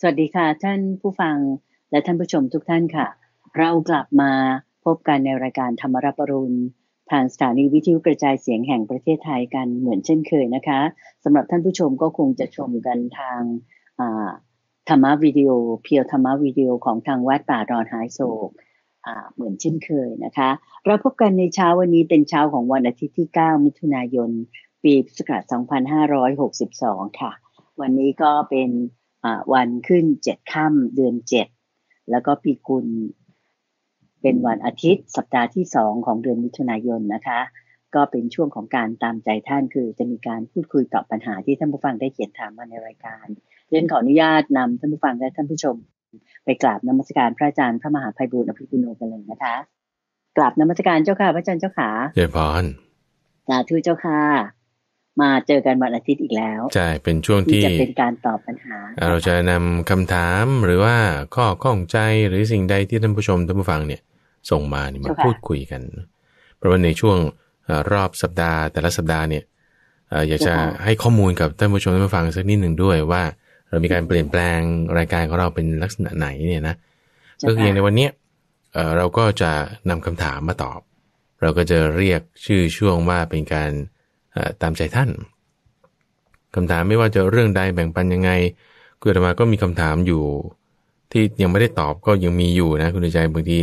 สวัสดีค่ะท่านผู้ฟังและท่านผู้ชมทุกท่านค่ะ เรากลับมาพบกันในรายการธรรมรับรุณทางสถานีวิทยุกระจายเสียงแห่งประเทศไทยกันเหมือนเช่นเคยนะคะสำหรับท่านผู้ชมก็คงจะชมกันทางธรรมวิดีโอ เพียวธรรมวิดีโอของทางวัดป่าดอนหายโศกเหมือนเช่นเคยนะคะ เราพบกันในเช้าวันนี้เป็นเช้าของวันอาทิตย์ที่ 9 มิถุนายน ปีพุทธศักราช2562 ค่ะ วันนี้ก็เป็นวันขึ้นเจ็ดค่ำเดือนเจ็ดแล้วก็ปีกุล เป็นวันอาทิตย์ สัปดาห์ที่สองของเดือนมิถุนายนนะคะ ก็เป็นช่วงของการตามใจท่านคือ จะมีการพูดคุยตอบปัญหาที่ท่านผู้ฟังได้เขียนถามมาในรายการ เรียนขออนุญาตนำท่านผู้ฟังและท่านผู้ชม ไปกราบนมัสการพระอาจารย์พระมหาภัยบูรณ์อภิปุโนกันเลยนะคะกราบนมัสการเจ้าค่ะพระอาจารย์เจ้าค่ะเจ้าญพรสาธุเจ้าค่ะมาเจอกันวันอาทิตย์อีกแล้วใช่เป็นช่วงที่จะเป็นการตอบปัญหาเราจะนำคำถามหรือว่าข้อข้องใจหรือสิ่งใดที่ท่านผู้ชม ท่านผู้ฟังเนี่ยส่งมาเนี่ยมาพูดคุยกัน เพราะว่าในช่วงรอบสัปดาห์แต่ละสัปดาห์เนี่ยอยากจะให้ข้อมูลกับ ท่านผู้ชมท่านผู้ฟังสักนิดหนึ่งด้วยว่า เรามีการเปลี่ยนแปลงรายการของเราเป็นลักษณะไหนเนี่ยนะก็คืออย่างในวันนี้เราก็จะนำคำถามมาตอบ เราก็จะเรียกชื่อช่วงว่าเป็นการตามใจท่าน คำถามไม่ว่าจะเรื่องใดแบ่งปันยังไง คุณธรรมาก็มีคำถามอยู่ที่ยังไม่ได้ตอบก็ยังมีอยู่นะคุณใจบางที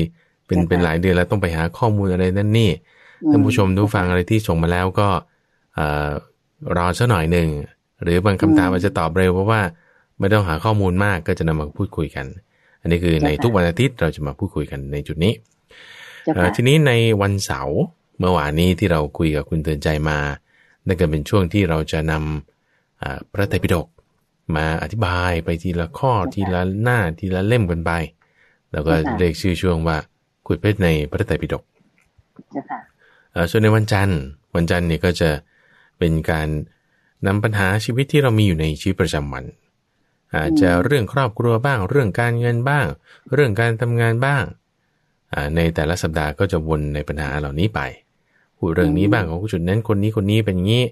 เป็นเป็นหลายเดือนแล้ว ต้องไปหาข้อมูลอะไรนั่นนี่ท่านผู้ชมดูฟังอะไรที่ส่งมาแล้วก็รอสักหน่อยหนึ่งหรือบางคำถามอาจจะตอบเร็วเพราะว่าไม่ต้องหาข้อมูลมากก็จะนำมาพูดคุยกัน อันนี้คือในทุกวันอาทิตย์เราจะมาพูดคุยกันในจุดนี้ทีนี้ในวันเสาร์เมื่อวานนี้ที่เราคุยกับคุณเตือนใจมานั่นก็เป็นช่วงที่เราจะนำพระไตรปิฎกมาอธิบายไปทีละข้อทีละหน้าทีละเล่มกันไปแล้วก็เรียกชื่อช่วงว่าคุยเพชรในพระไตรปิฎกส่วนในวันจันทร์วันจันทร์เนี่ยก็จะเป็นการนำปัญหาชีวิตที่เรามีอยู่ในชีวิตประจำวัน อาจจะเรื่องครอบครัวบ้าง เรื่องการเงินบ้าง เรื่องการทำงานบ้างในแต่ละสัปดาห์ก็จะวนในปัญหาเหล่านี้ไปพูดเรื่องนี้บ้างของจุดนั้นคนนี้คนนี้เป็นอย่างนี้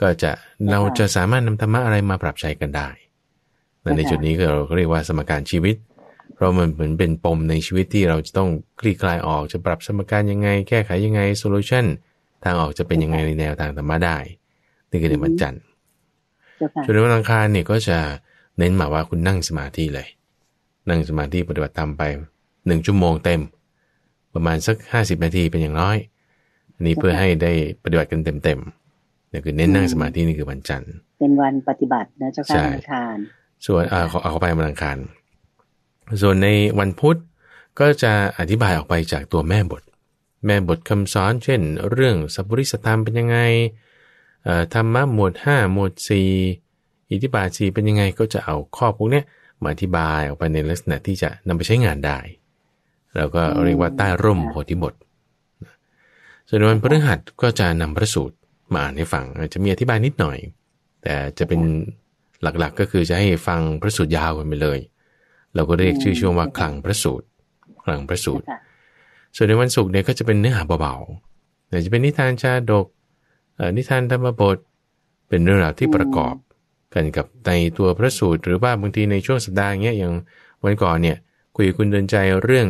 ก็จะเราจะสามารถนำธรรมะอะไรมาปรับใช้กันได้ในจุดนี้ก็เราเรียกว่าสมการชีวิตเพราะมันเหมือนเป็นปมในชีวิตที่เราจะต้องคลี่คลายออกจะปรับสมการยังไงแก้ไขยังไงโซลูชันทางออกจะเป็นยังไงในแนวทางธรรมะได้นี่คือเดือนวันจันทร์ส่วนวันอังคารเนี่ยก็จะเน้นมาว่าคุณนั่งสมาธิเลย นั่งสมาธิปฏิบัติธรรมไปหนึ่งชั่วโมงเต็ม ประมาณสักห้าสิบนาทีเป็นอย่างน้อยนี่เพื่อให้ได้ปฏิบัติกันเต็มๆเนี่ยคือเน้นนั่งสมาธินี่คือวันจันทร์เป็นวันปฏิบัตินะเจ้าค่ะอังคารส่วนอาเอาเอาไปมัอังคารส่วนในวันพุธก็จะอธิบายออกไปจากตัวแม่บท แม่บทคำสอนเช่นเรื่องสัพพุริสธรรมเป็นยังไงธรรมะหมวด5หมวด 4 อิทธิบาท 4 เป็นยังไงก็จะเอาข้อพวกนี้มาอธิบายออกไปในลักษณะที่จะนำไปใช้งานได้แล้วก็เรียกว่าใต้ร่มโพธิบทส่วนวันพฤหัสก็จะนำพระสูตรมาอ่านให้ฟังอาจจะมีอธิบายนิดหน่อย แต่จะเป็นหลักๆ ก็คือจะให้ฟังพระสูตรยาวกันไปเลย เราก็เรียกชื่อช่วงว่าคลังพระสูตรคลังพระสูตรส่วนในวันศุกร์เนี่ยก็จะเป็นเนื้อหาเบาๆแต่จะเป็นนิทานชาดกนิทานธรรมบทเป็นเรื่องราวที่ประกอบกันกับในตัวพระสูตรหรือว่าบางทีในช่วงสัปดาห์เงี้ยอย่างวันก่อนเนี่ยคุยคุณเดินใจเรื่อง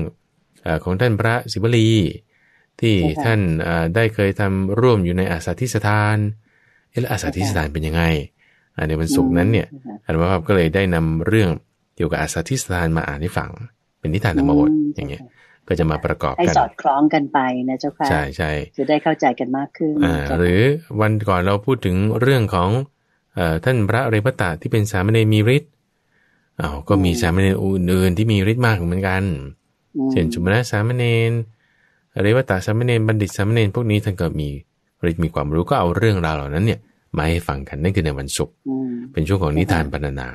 อของท่านพระสิบลีที่ท่านได้เคยทำร่วมอยู่ในอาสาธิสถานเอออาสาธิสถานเป็นยังไงในวันศุกร์นั้นเนี่ยอจาวย์ภาพก็เลยได้นำเรื่องเกี่ยวกับอาสาธิสถานมาอ่านให้ฟังเป็นนิทานธรรมบทอย่างเงี้ยก็จะมาประกอบกันให้สอดคล้องกันไปนะเจ้าค่ะใช่ใช่จะได้เข้าใจกันมากขึ้นอ่าหรือวันก่อนเราพูดถึงเรื่องของท่านพระเรพตะที่เป็นสามเณรมีฤทธิ์อ้าวก็มีสามเณรอื่นๆที่มีฤทธิ์มากเหมือนกัน เช่นจุมนะสามเณรเรวตาสามเณรบัณฑิตสามเณรพวกนี้ท่านก็มีฤทธิ์มีความรู้ก็เอาเรื่องราวเหล่านั้นเนี่ยมาให้ฟังกันนั่นคือในวันศุกร์เป็นช่วงของนิทานปรรนา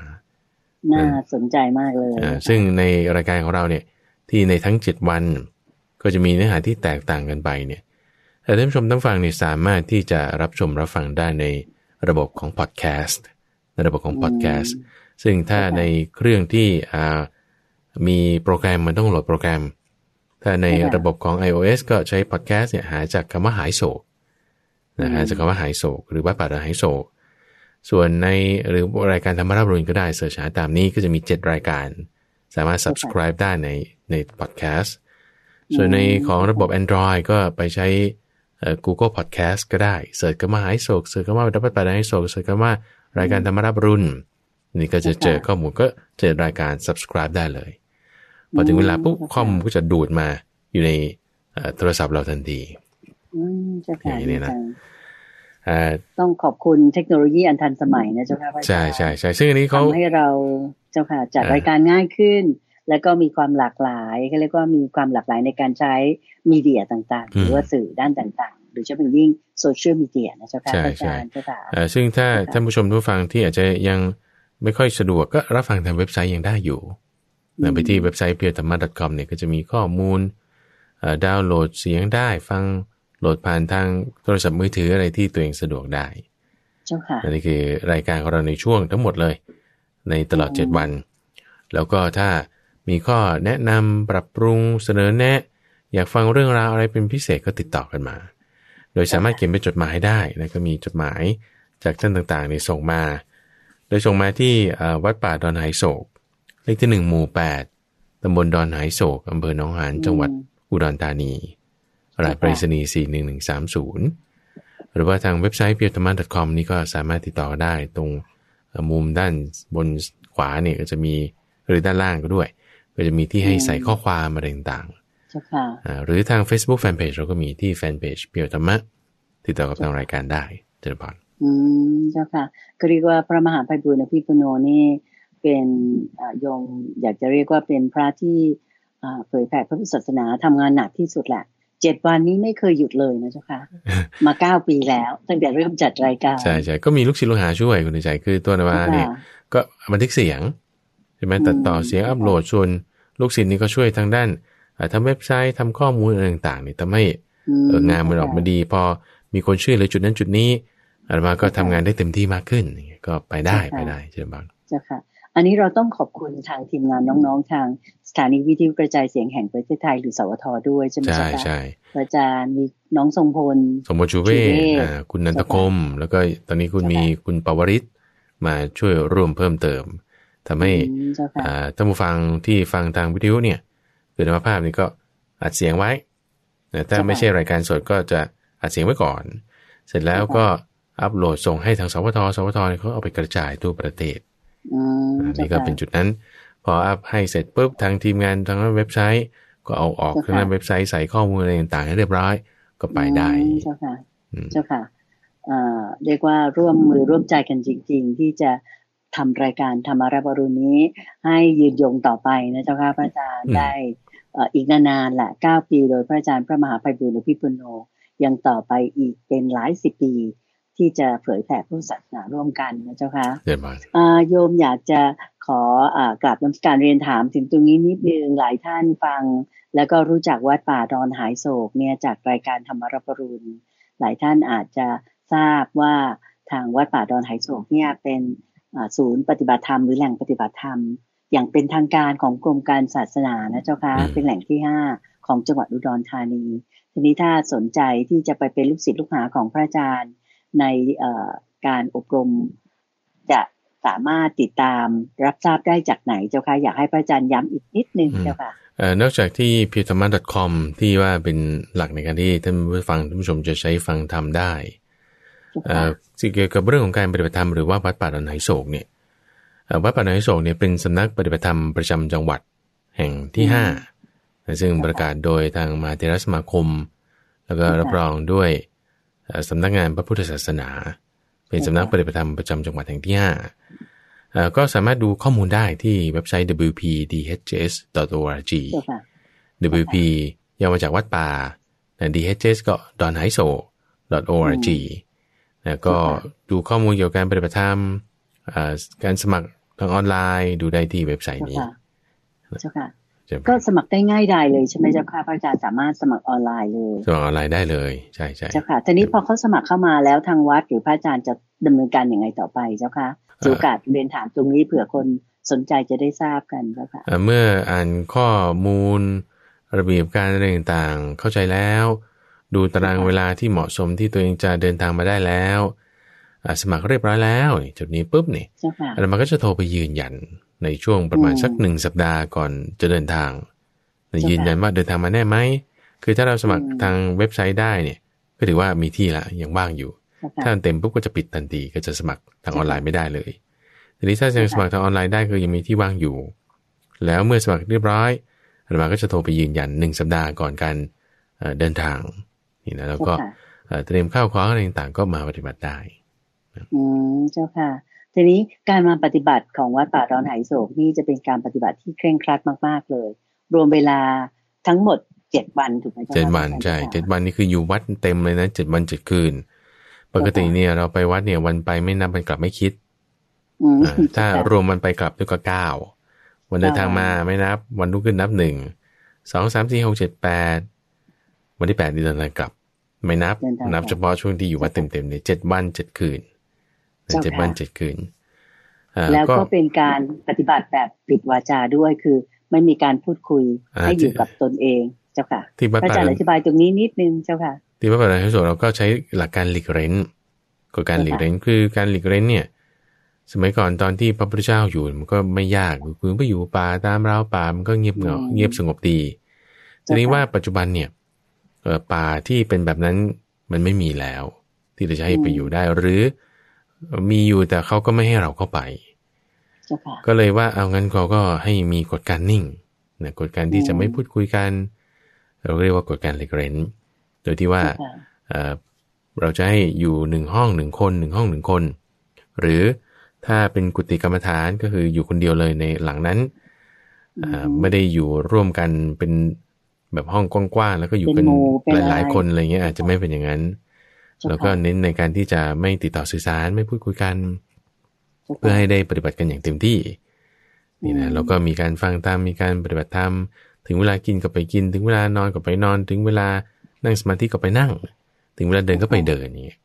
น่าสนใจมากเลยซึ่งในรายการของเราเนี่ยที่ในทั้งเจ็ดวัน ก็จะมีเนื้อหาที่แตกต่างกันไปเนี่ยแต่ท่านผู้ชมทั้งฟังเนี่ยสามารถที่จะรับชมรับฟังได้ในระบบของพอดแคสต์ในระบบของพอดแคสต์ซึ่งถ้าในเครื่องที่มีโปรแกรมมันต้องโหลดโปรแกรมถ้าในระบบของ iOS ก็ใช้พอดแคสต์เนี่ยหาจากคำว่าหายโศกนะฮะจากคำว่าหายโศกหรือว่าป่าหายโศก ส่วนในหรือรายการธรรมราบรุนก็ได้ เสิร์ชหาตามนี้ก็จะมี 7 รายการ สามารถ subscribe ได้ในในพอดแคสต์ส่วนในของระบบ Android ก็ไปใช้ Google Podcast ก็ได้เสิร์ชคำว่าหายโศกเสิร์ชคำว่าดับิป่าหายโศกเสิร์ชคำว่ารายการธรรมราบรุนนี่ก็จะเจอข้อมูลก็เจอรายการ subscribe ได้เลยพอถึงเวลาปุ๊บข้อมูลก็จะดูดมาอยู่ในโทรศัพท์เราทันทีอย่างนี้นะต้องขอบคุณเทคโนโลยีอันทันสมัยนะเจ้าค่ะอาจใช่ใช่ใช่ซึ่งอันนี้เขาทำให้เราเจ้าค่ะจัดรายการง่ายขึ้น แล้วก็มีความหลากหลายเขาเรียกว่ามีความหลากหลายในการใช้มีเดียต่างๆ หรือว่าสื่อด้านต่างๆ หรือจะเป็นยิ่งโซเชียลมีเดีย นะเจ้าค่ะอาจใช่ใช่ซึ่งถ้าท่านผู้ชมทูกฟังที่อาจจะยังไม่ค่อยสะดวกก็รับฟังทางเว็บไซต์ยังได้อยู่ไปที่เว็บไซต์เพียวธรรมะ .com เนี่ยก็จะมีข้อมูลดาวน์โหลดเสียงได้ ฟังโหลดผ่านทางโทรศัพท์มือถืออะไรที่ตัวเองสะดวกได้เจ้าค่ะนี่คือรายการของเราในช่วงทั้งหมดเลย ในตลอด 7 วัน แล้วก็ถ้ามีข้อแนะนำปรับปรุงเสนอแนะ อยากฟังเรื่องราวอะไรเป็นพิเศษก็ติดต่อกันมา โดยสามารถเขียนเป็นจดหมายได้นะก็มีจดหมายจากท่านต่างๆในส่งมา โดยส่งมาที่วัดป่าดอนไหโศกเลขที่หนึ่งหมู่แปดตำบลดอนหายโศกอำเภอหนองหาน จังหวัดอุดรธานี รายปรษนีสี่หนึ่งหนึ่งสามศูนย์หรือว่าทางเว็บไซต์เพียวธรรมะ .com นี่ก็สามารถติดต่อได้ตรงมุมด้านบนขวาเนี่ยก็จะมีหรือด้านล่างก็ด้วย ก็จะมีที่ให้ใส่ข้อความอะไรต่างๆหรือทาง Facebook Fanpage เราก็มีที่แฟนเพจเพียวธรรมะติดต่อกับทางรายการได้เจริญพรอืมเจ้าค่ะก็เรียกว่าพระมหาไพบุญอภิปุโนนี่เป็นโยมอยากจะเรียกว่าเป็นพระที่ เผยแผ่พระพุทธศาสนาทำงานหนักที่สุดแหละเจ็ดวันนี้ไม่เคยหยุดเลยนะเจ้าค่ะ มาเก้าปีแล้ว ตั้งแต่เริ่มจัดรายการใช่ใช่ก็มีลูกศิษย์ลูกหาช่วยคุณใจคือตัวนวาเนี่ยก็บันทึกเสียงใช่ไหมตัดต่อเสียงอัปโหลดชวนลูกศิษย์นี่ก็ช่วยทางด้าน ทำเว็บไซต์ทำข้อมูลอะไรต่างๆนี่ทำให้งานมันออกมาดี พอมีคนช่วยเลยจุดนั้นจุดนี้อาตมาก็ทำงานได้เต็มที่มากขึ้น ก็ไปได้ไปได้เช่นบ้างเจ้าค่ะอันนี้เราต้องขอบคุณทางทีมงานน้องๆ ทางสถานีวิทยุกระจายเสียงแห่งประเทศไทยหรือ สวทด้วยใช่ไหมใช่ใช่อาจารย์มีน้องทรงพล สมบูชูเว คุณนันทคม แล้วก็ตอนนี้คุณมีคุณปวริศมาช่วยร่วมเพิ่มเติม ทำให้ท่านผู้ฟังที่ฟังทางวิทยุเนี่ยคือธรรมภาพนี่ก็อัดเสียงไว้ถ้าไม่ใช่รายการสดก็จะอัดเสียงไว้ก่อน เสร็จแล้วก็อัปโหลดส่งให้ทาง สวท สวทเขาเอาไปกระจายทั่วประเทศอันนี้ก็เป็นจุดนั้น พออัพให้เสร็จปุ๊บทางทีมงานทางเว็บไซต์ ก็เอาออกทางเว็บไซต์ใส่ข้อมูลอะไรต่างๆให้เรียบร้อย ก็ไปได้ เจ้าค่ะเจ้าค่ะเรียกว่าร่วมมือร่วมใจกันจริงๆ ที่จะทำรายการธรรมารับรุณนี้ให้ยืนยงต่อไปนะเจ้าค่ะ พระอาจารย์ได้อีกนานๆแหละเก้าปีโดยพระอาจารย์พระมหาภัยบุญหรือพี่ปุโนยังต่อไปอีกเป็นหลายสิบปีที่จะเผยแผ่พุทธศาสนาร่วมกันนะเจ้าค่ะโยมอยากจะขอกราบน้ำการเรียนถามถึงตรงนี้นิดนึงหลายท่านฟัง แล้วก็รู้จักวัดป่าดอนหายโศกเนี่ยจากรายการธรรมรปรุณหลายท่านอาจจะทราบว่าทางวัดป่าดอนหายโศกเนี่ยเป็นศูนย์ปฏิบัติธรรมหรือแหล่งปฏิบัติธรรม อย่างเป็นทางการของกรมการศาสนานะเจ้าค่ะเป็นแหล่งที่ห้าของจังหวัดอุดรธานี ทีนี้ถ้าสนใจที่จะไปเป็นลูกศิษย์ลูกหาของพระอาจารย์ในการอบรมจะสามารถติดตามรับทราบได้จากไหนเจ้าค่ะอยากให้พระอาจารย์ย้ำอีกนิดนึงเจ้าค่ะนอกจากที่ p ิธ e t h a m a c o m ที่ว่าเป็นหลักในการที่ท่านผู้ฟังท่านผู้ชมจะใช้ฟังทำได้สิ่งเกี่ยวกับเรื่องของการปฏิบัติธรรม หรือว่าวัดป่าดอนไหโศกเนี่ยวัดป่าดอนไหโศกเนี่ยเป็นสำนักปฏิบัติธรรมประจำจังหวัดแห่งที่ห้าซึ่งประกาศโดยทางมาเทรสมาคม แล้วก็รับรองด้วยสำนักงานพระพุทธศาสนา เป็นสำนักปฏิบัติธรรมประจำจังหวัดแห่งที่5ก็สามารถดูข้อมูลได้ที่เว็บไซต์ wpdhs.org wp ย่อมาจากวัดป่า dhs ก็ donhaiso.org ก็ดูข้อมูลเกี่ยวกับการปฏิบัติธรรมการสมัครทางออนไลน์ดูได้ที่เว็บไซต์นี้เจ้าค่ะช่ก็สมัครได้ง่ายดายเลยใช่ไหมเจ้าค่ะพระอาจารย์สามารถสมัครออนไลน์เลยสมัครออนไลน์ได้เลยใช่ใช่เจ้าค่ะทีนี้พอเขาสมัครเข้ามาแล้วทางวัดหรือพระอาจารย์จะดำเนินการอย่างไงต่อไปเจ้าค่ะสุกาดเรียนถามตรงนี้เผื่อคนสนใจจะได้ทราบกันเจ้าค่ะเมื่ออ่านข้อมูลระเบียบการอะไรต่างๆเข้าใจแล้ว ดูตารางเวลาที่เหมาะสมที่ตัวเองจะเดินทางมาได้แล้วสมัครเรียบร้อยแล้วจุดนี้ปุ๊บเนี่แล้วมันก็จะโทรไปยืนยันในช่วงประมาณสักหนึ่งสัปดาห์ก่อนจะเดินทางยืนยันว่าเดินทางมาแน่ไหม คือถ้าเราสมัครทางเว็บไซต์ได้เนี่ย ก็ถือว่ามีที่ละยังว่างอยู่ ถ้ามันเต็มปุ๊บก็จะปิดทันทีก็จะสมัครทางออนไลน์ไม่ได้เลยทีนี้ถ้ายังสมัครทางออนไลน์ได้คือยังมีที่ว่างอยู่ แล้วเมื่อสมัครเรียบร้อยอาตมาก็จะโทรไปยืนยันหนึ่งสัปดาห์ก่อนการเดินทางนี่นะแล้วก็เตรียมข้าวของอะไรต่างๆก็มาปฏิบัติได้อืมเจ้าค่ะทีนี้การมาปฏิบัติของวัดป่าดอนไหโศกนี่จะเป็นการปฏิบัติที่เคร่งครัดมากๆเลย รวมเวลาทั้งหมดเจ็ดวันถูกไหมเจ็ดวันใช่เจ็ดวันนี่คืออยู่วัดเต็มเลยนะเจ็ดวันเจ็ดคืนปกติเนี่ยเราไปวัดเนี่ยวันไปไม่นับมันกลับไม่คิดถ้ารวมมันไปกลับด้วยก็เก้าวันเดินทางมาไม่นับ วันรุ่งขึ้นนับหนึ่งสองสามสี่หกเจ็ดแปดวันที่แปดนี่เดินทางกลับ ไม่นับ นับเฉพาะช่วงที่อยู่วัดเต็มๆเนี่ยเจ็ดวันเจ็ดคืนเจ็ดวันเจ็ดคืนแล้วก็เป็นการปฏิบัติแบบปิดวาจาด้วยคือไม่มีการพูดคุยให้อยู่กับตนเองเจ้าค่ะพระอาจารย์อธิบายตรงนี้นิดนึงเจ้าค่ะที่พระปราชสเราก็ใช้หลักการหลีกเร้นกบการหลีกเร้นคือการหลีกเร้นเนี่ย สมัยก่อนตอนที่พระพุทธเจ้าอยู่มันก็ไม่ยากคุณไปอยู่ป่าตามราวป่ามันก็เงียบเงาเงียบสงบดี ทีนี้ว่าปัจจุบันเนี่ยป่าที่เป็นแบบนั้นมันไม่มีแล้ว ที่จะใช้ไปอยู่ได้หรือมีอยู่แต่เขาก็ไม่ให้เราเข้าไปก็เลยว่าเอางั้นเขาก็ให้มีกฎการนิ่งนะกฎการที่จะไม่พูดคุยกัน เราเรียกว่ากฎการเลกเรนโดยที่ว่าเราจะให้อยู่หนึ่งห้องหนึ่งคนหนึ่งห้องหนึ่งคน หรือถ้าเป็นกุฏิกรรมฐานก็คืออยู่คนเดียวเลยในหลังนั้นไม่ได้อยู่ร่วมกันเป็นแบบห้องกว้างๆแล้วก็อยู่เป็นหลายๆคนอะไรเงี้ยอาจจะไม่เป็นอย่างนั้นแล้วก็เน้นในการที่จะไม่ติดต่อสื่อสารไม่พูดคุยกันเพื่อให้ได้ปฏิบัติกันอย่างเต็มที่นี่นะแล้วก็มีการฟังตามมีการปฏิบัติธรรมถึงเวลากินก็ไปกิน ถึงเวลานอนก็ไปนอนถึงเวลานั่งสมาธิก็ไปนั่ง ถึงเวลาเดินก็ไปเดินนี่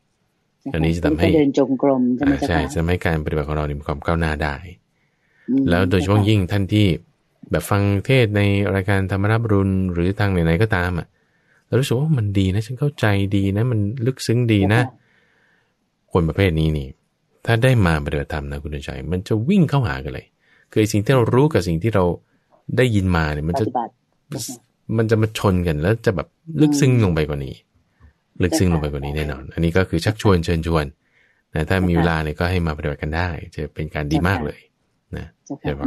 อันนี้จะทำให้เดินจงกรมใช่ไหมใช่จะทำให้การปฏิบัติของเรามีความก้าวหน้าได้ แล้วโดยเฉพาะยิ่งท่านที่แบบฟังเทศในรายการธรรมรับรุนหรือทางไหนๆก็ตามอ่ะแล้วรู้สึกว่ามันดีนะ ฉันเข้าใจดีนะ มันลึกซึ้งดีนะ คนประเภทนี้นี่ ถ้าได้มาปฏิบัติธรรมนะคุณใจมันจะวิ่งเข้าหากันเลยคือสิ่งที่เรารู้กับสิ่งที่เราได้ยินมาเนี่ยมันจะมันจะมาชนกันแล้วจะแบบลึกซึ้งลงไปกว่านี้ ลึกซึ้งลงไปกว่านี้แน่นอน อันนี้ก็คือชักชวนเชิญชวนนะถ้ามีเวลาเนี่ยก็ให้มาปฏิบัติกันได้จะเป็นการดีมากเลยนะ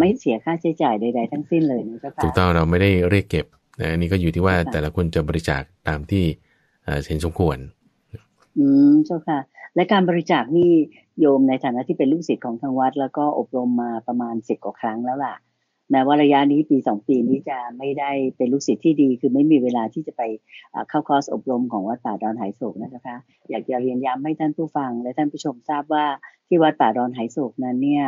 ไม่เสียค่าใช้จ่ายใดๆทั้งสิ้นเลยนะเจ้าค่ะถูกต้องเราไม่ได้เรียกเก็บนะนี่ก็อยู่ที่ว่าแต่ละคนจะบริจาคตามที่เห็นสมควร อืมเจ้าค่ะ และการบริจาคนี่โยมในฐานะที่เป็นลูกศิษย์ของทางวัดแล้วก็อบรมมาประมาณสิบกว่าครั้งแล้วล่ะแม้ว่าระยะนี้ปีสองปีนี้จะไม่ได้เป็นลูกศิษย์ที่ดี คือไม่มีเวลาที่จะไปเข้าคอร์ส อบรมของวัดป่าดอนหายโศกนะคะ อยากจะเรียนย้ำให้ท่านผู้ฟัง และท่านผู้ชมทราบว่าที่วัดป่าดอนหายโศกนั้นเนี่ย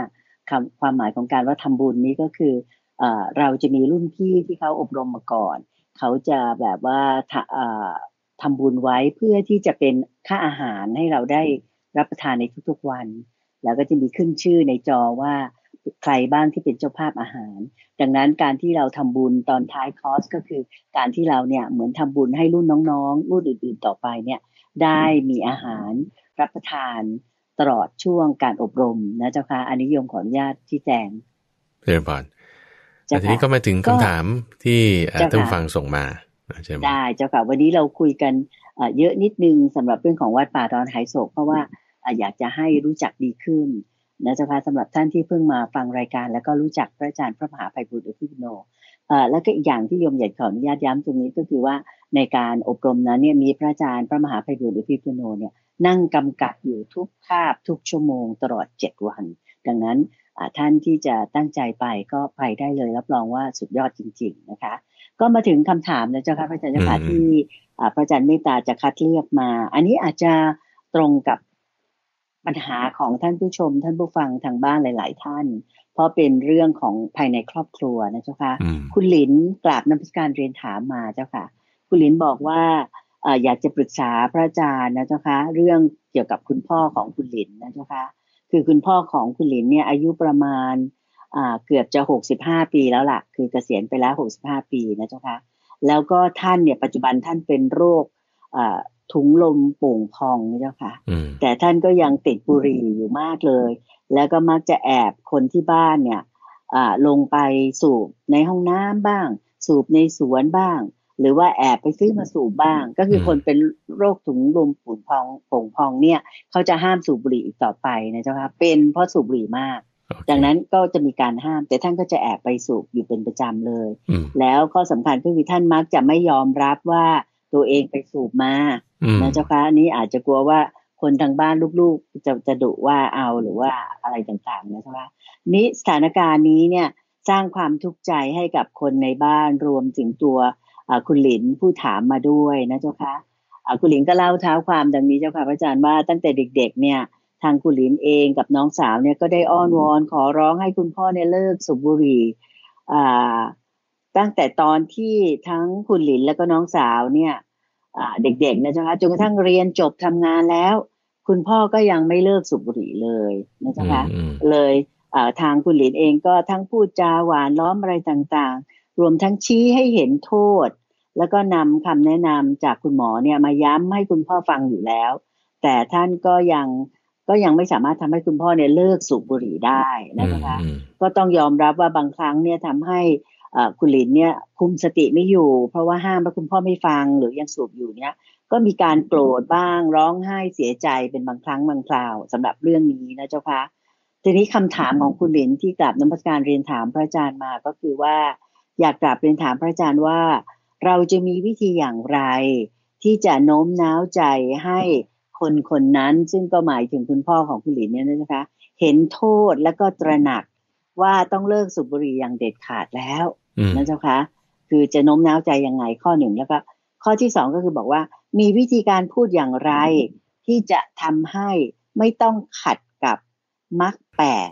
ความหมายของการว่าทำบุญนี้ก็คือเราจะมีรุ่นพี่ที่เขาอบรมมาก่อน เขาจะแบบว่าทำบุญไว้เพื่อที่จะเป็นค่าอาหารให้เราได้รับประทานในทุกๆวัน แล้วก็จะมีขึ้นชื่อในจอว่าใครบ้างที่เป็นเจ้าภาพอาหาร ดังนั้นการที่เราทำบุญตอนท้ายคอร์สก็คือการที่เราเนี่ยเหมือนทำบุญให้รุ่นน้องๆรุ่นอื่นๆต่อไปเนี่ยได้มีอาหารรับประทานตลอดช่วงการอบรมนะเจ้าค่ะอันนี้ยมขออนุญาตชี้แจงเรียบร้อยแต่ทีนี้ก็มาถึงคำถามที่ท่านฟังส่งมาใช่ไหมได้เจ้าค่ะวันนี้เราคุยกันเยอะนิดนึงสำหรับเรื่องของวัดป่าดอนไหโศกเพราะว่าอยากจะให้รู้จักดีขึ้นนะเจ้าค่ะสำหรับท่านที่เพิ่งมาฟังรายการ แล้วก็รู้จักพระอาจารย์พระมหาไพบุตรอภิโนแล้วก็อีกอย่างที่โยมอยากขออนุญาตย้ำตรงนี้ก็คือว่าในการอบรมนั้นเนี่ยมีพระอาจารย์พระมหาไพบุตรอภิโนเนี่ยนั่งกำกับอยู่ทุกคาบทุกชั่วโมงตลอดเจ็ดวัน ดังนั้นท่านที่จะตั้งใจไปก็ไปได้เลยรับรองว่าสุดยอดจริงๆนะคะก็มาถึงคำถามนะเจ้าค่ะพระอาจารย์ค่ะที่พระอาจารย์เมตตาจะคัดเลือกมา อันนี้อาจจะตรงกับปัญหาของท่านผู้ชม ท่านผู้ฟังทางบ้านหลาย ๆ ท่าน เพราะเป็นเรื่องของภายในครอบครัวนะเจ้าค่ะคุณหลินกราบนักพิการเรียนถามมาเจ้าค่ะคุณหลินบอกว่าอยากจะปรึกษาพระอาจารย์นะเจ้าค่ะเรื่องเกี่ยวกับคุณพ่อของคุณหลินนะเจ้าค่ะคือคุณพ่อของคุณหลินเนี่ยอายุประมาณเกือบจะหกสิบห้าปีแล้วล่ะคือเกษียณไปแล้วหกสิบห้าปีนะเจ้าคะแล้วก็ท่านเนี่ยปัจจุบันท่านเป็นโรคถุงลมป่งพองเจ้าค่ะแต่ท่านก็ยังติดบุหรี่อยู่มากเลย แล้วก็มักจะแอบคนที่บ้านเนี่ยลงไปสูบในห้องน้ำบ้าง สูบในสวนบ้างหรือว่าแอบไปซื้อมาสูบบ้าง ก็คือคนเป็นโรคถุงลมปูนพองผงพองเนี่ย เขาจะห้ามสูบบุหรี่อีกต่อไปนะเจ้าค่ะเป็นเพราะสูบบุหรี่มาก ดังนั้นก็จะมีการห้าม แต่ท่านก็จะแอบไปสูบ อยู่เป็นประจำเลย แล้วข้อสำคัญก็คือท่านมักจะไม่ยอมรับว่าตัวเองไปสูบมานะเจ้าค่ะนี้อาจจะกลัวว่าคนทางบ้านลูกๆ จะจะดุว่าเอาหรือว่าอะไรต่างๆนะเจ้าค่ะนี้สถานการณ์นี้เนี่ยสร้างความทุกข์ใจให้กับคนในบ้านรวมถึงตัวคุณหลินผู้ถามมาด้วย นะเจ้าคะ คุณหลินก็เล่าเท้าความดังนี้เจ้าค่ะพระอาจารย์ว่าตั้งแต่เด็ก ๆ เนี่ยทางคุณหลินเองกับน้องสาวเนี่ยก็ได้อ้อนวอนขอร้องให้คุณพ่อเนี่ยเลิกสูบบุหรี่ตั้งแต่ตอนที่ทั้งคุณหลินแล้วก็น้องสาวเนี่ยเด็กๆนะเจ้าคะจนกระทั่งเรียนจบทำงานแล้ว คุณพ่อก็ยังไม่เลิกสูบบุหรี่เลยนะเจ้าคะเลยทางคุณหลินเองก็ทั้งพูดจาหวานล้อมอะไรต่างๆรวมทั้งชี้ให้เห็นโทษ แล้วก็นำคำแนะนำจากคุณหมอเนี่ยมาย้ำให้คุณพ่อฟังอยู่แล้ว แต่ท่านก็ยังก็ยังไม่สามารถทำให้คุณพ่อเนี่ยเลิกสูบบุหรี่ได้นะคะ ก็ต้องยอมรับว่าบางครั้งเนี่ยทำให้คุณหลินเนี่ย คุมสติไม่อยู่ เพราะว่าห้ามแล้วคุณพ่อไม่ฟังหรือยังสูบอยู่เนี่ยก็มีการโกรธบ้างร้องไห้เสียใจเป็นบางครั้งบางคราวสำหรับเรื่องนี้นะเจ้าคะทีนี้คำถามของคุณหลินที่กลับนมัสการเรียนถามพระอาจารย์มาก็คือว่าอยากกลับเรียนถามพระอาจารย์ว่า เราจะมีวิธีอย่างไร ที่จะโน้มน้าวใจให้คนคนนั้น ซึ่งก็หมายถึงคุณพ่อของคุณหลินเนี่ยนะคะ เห็นโทษแล้วก็ตระหนักว่าต้องเลิกสูบบุหรี่อย่างเด็ดขาดแล้วนะเจ้าคะคือจะโน้มน้าวใจยังไง ข้อหนึ่งแล้วก็ข้อที่สองก็คือบอกว่า มีวิธีการพูดอย่างไร ที่จะทำให้ไม่ต้องขัดกับมรรคแปด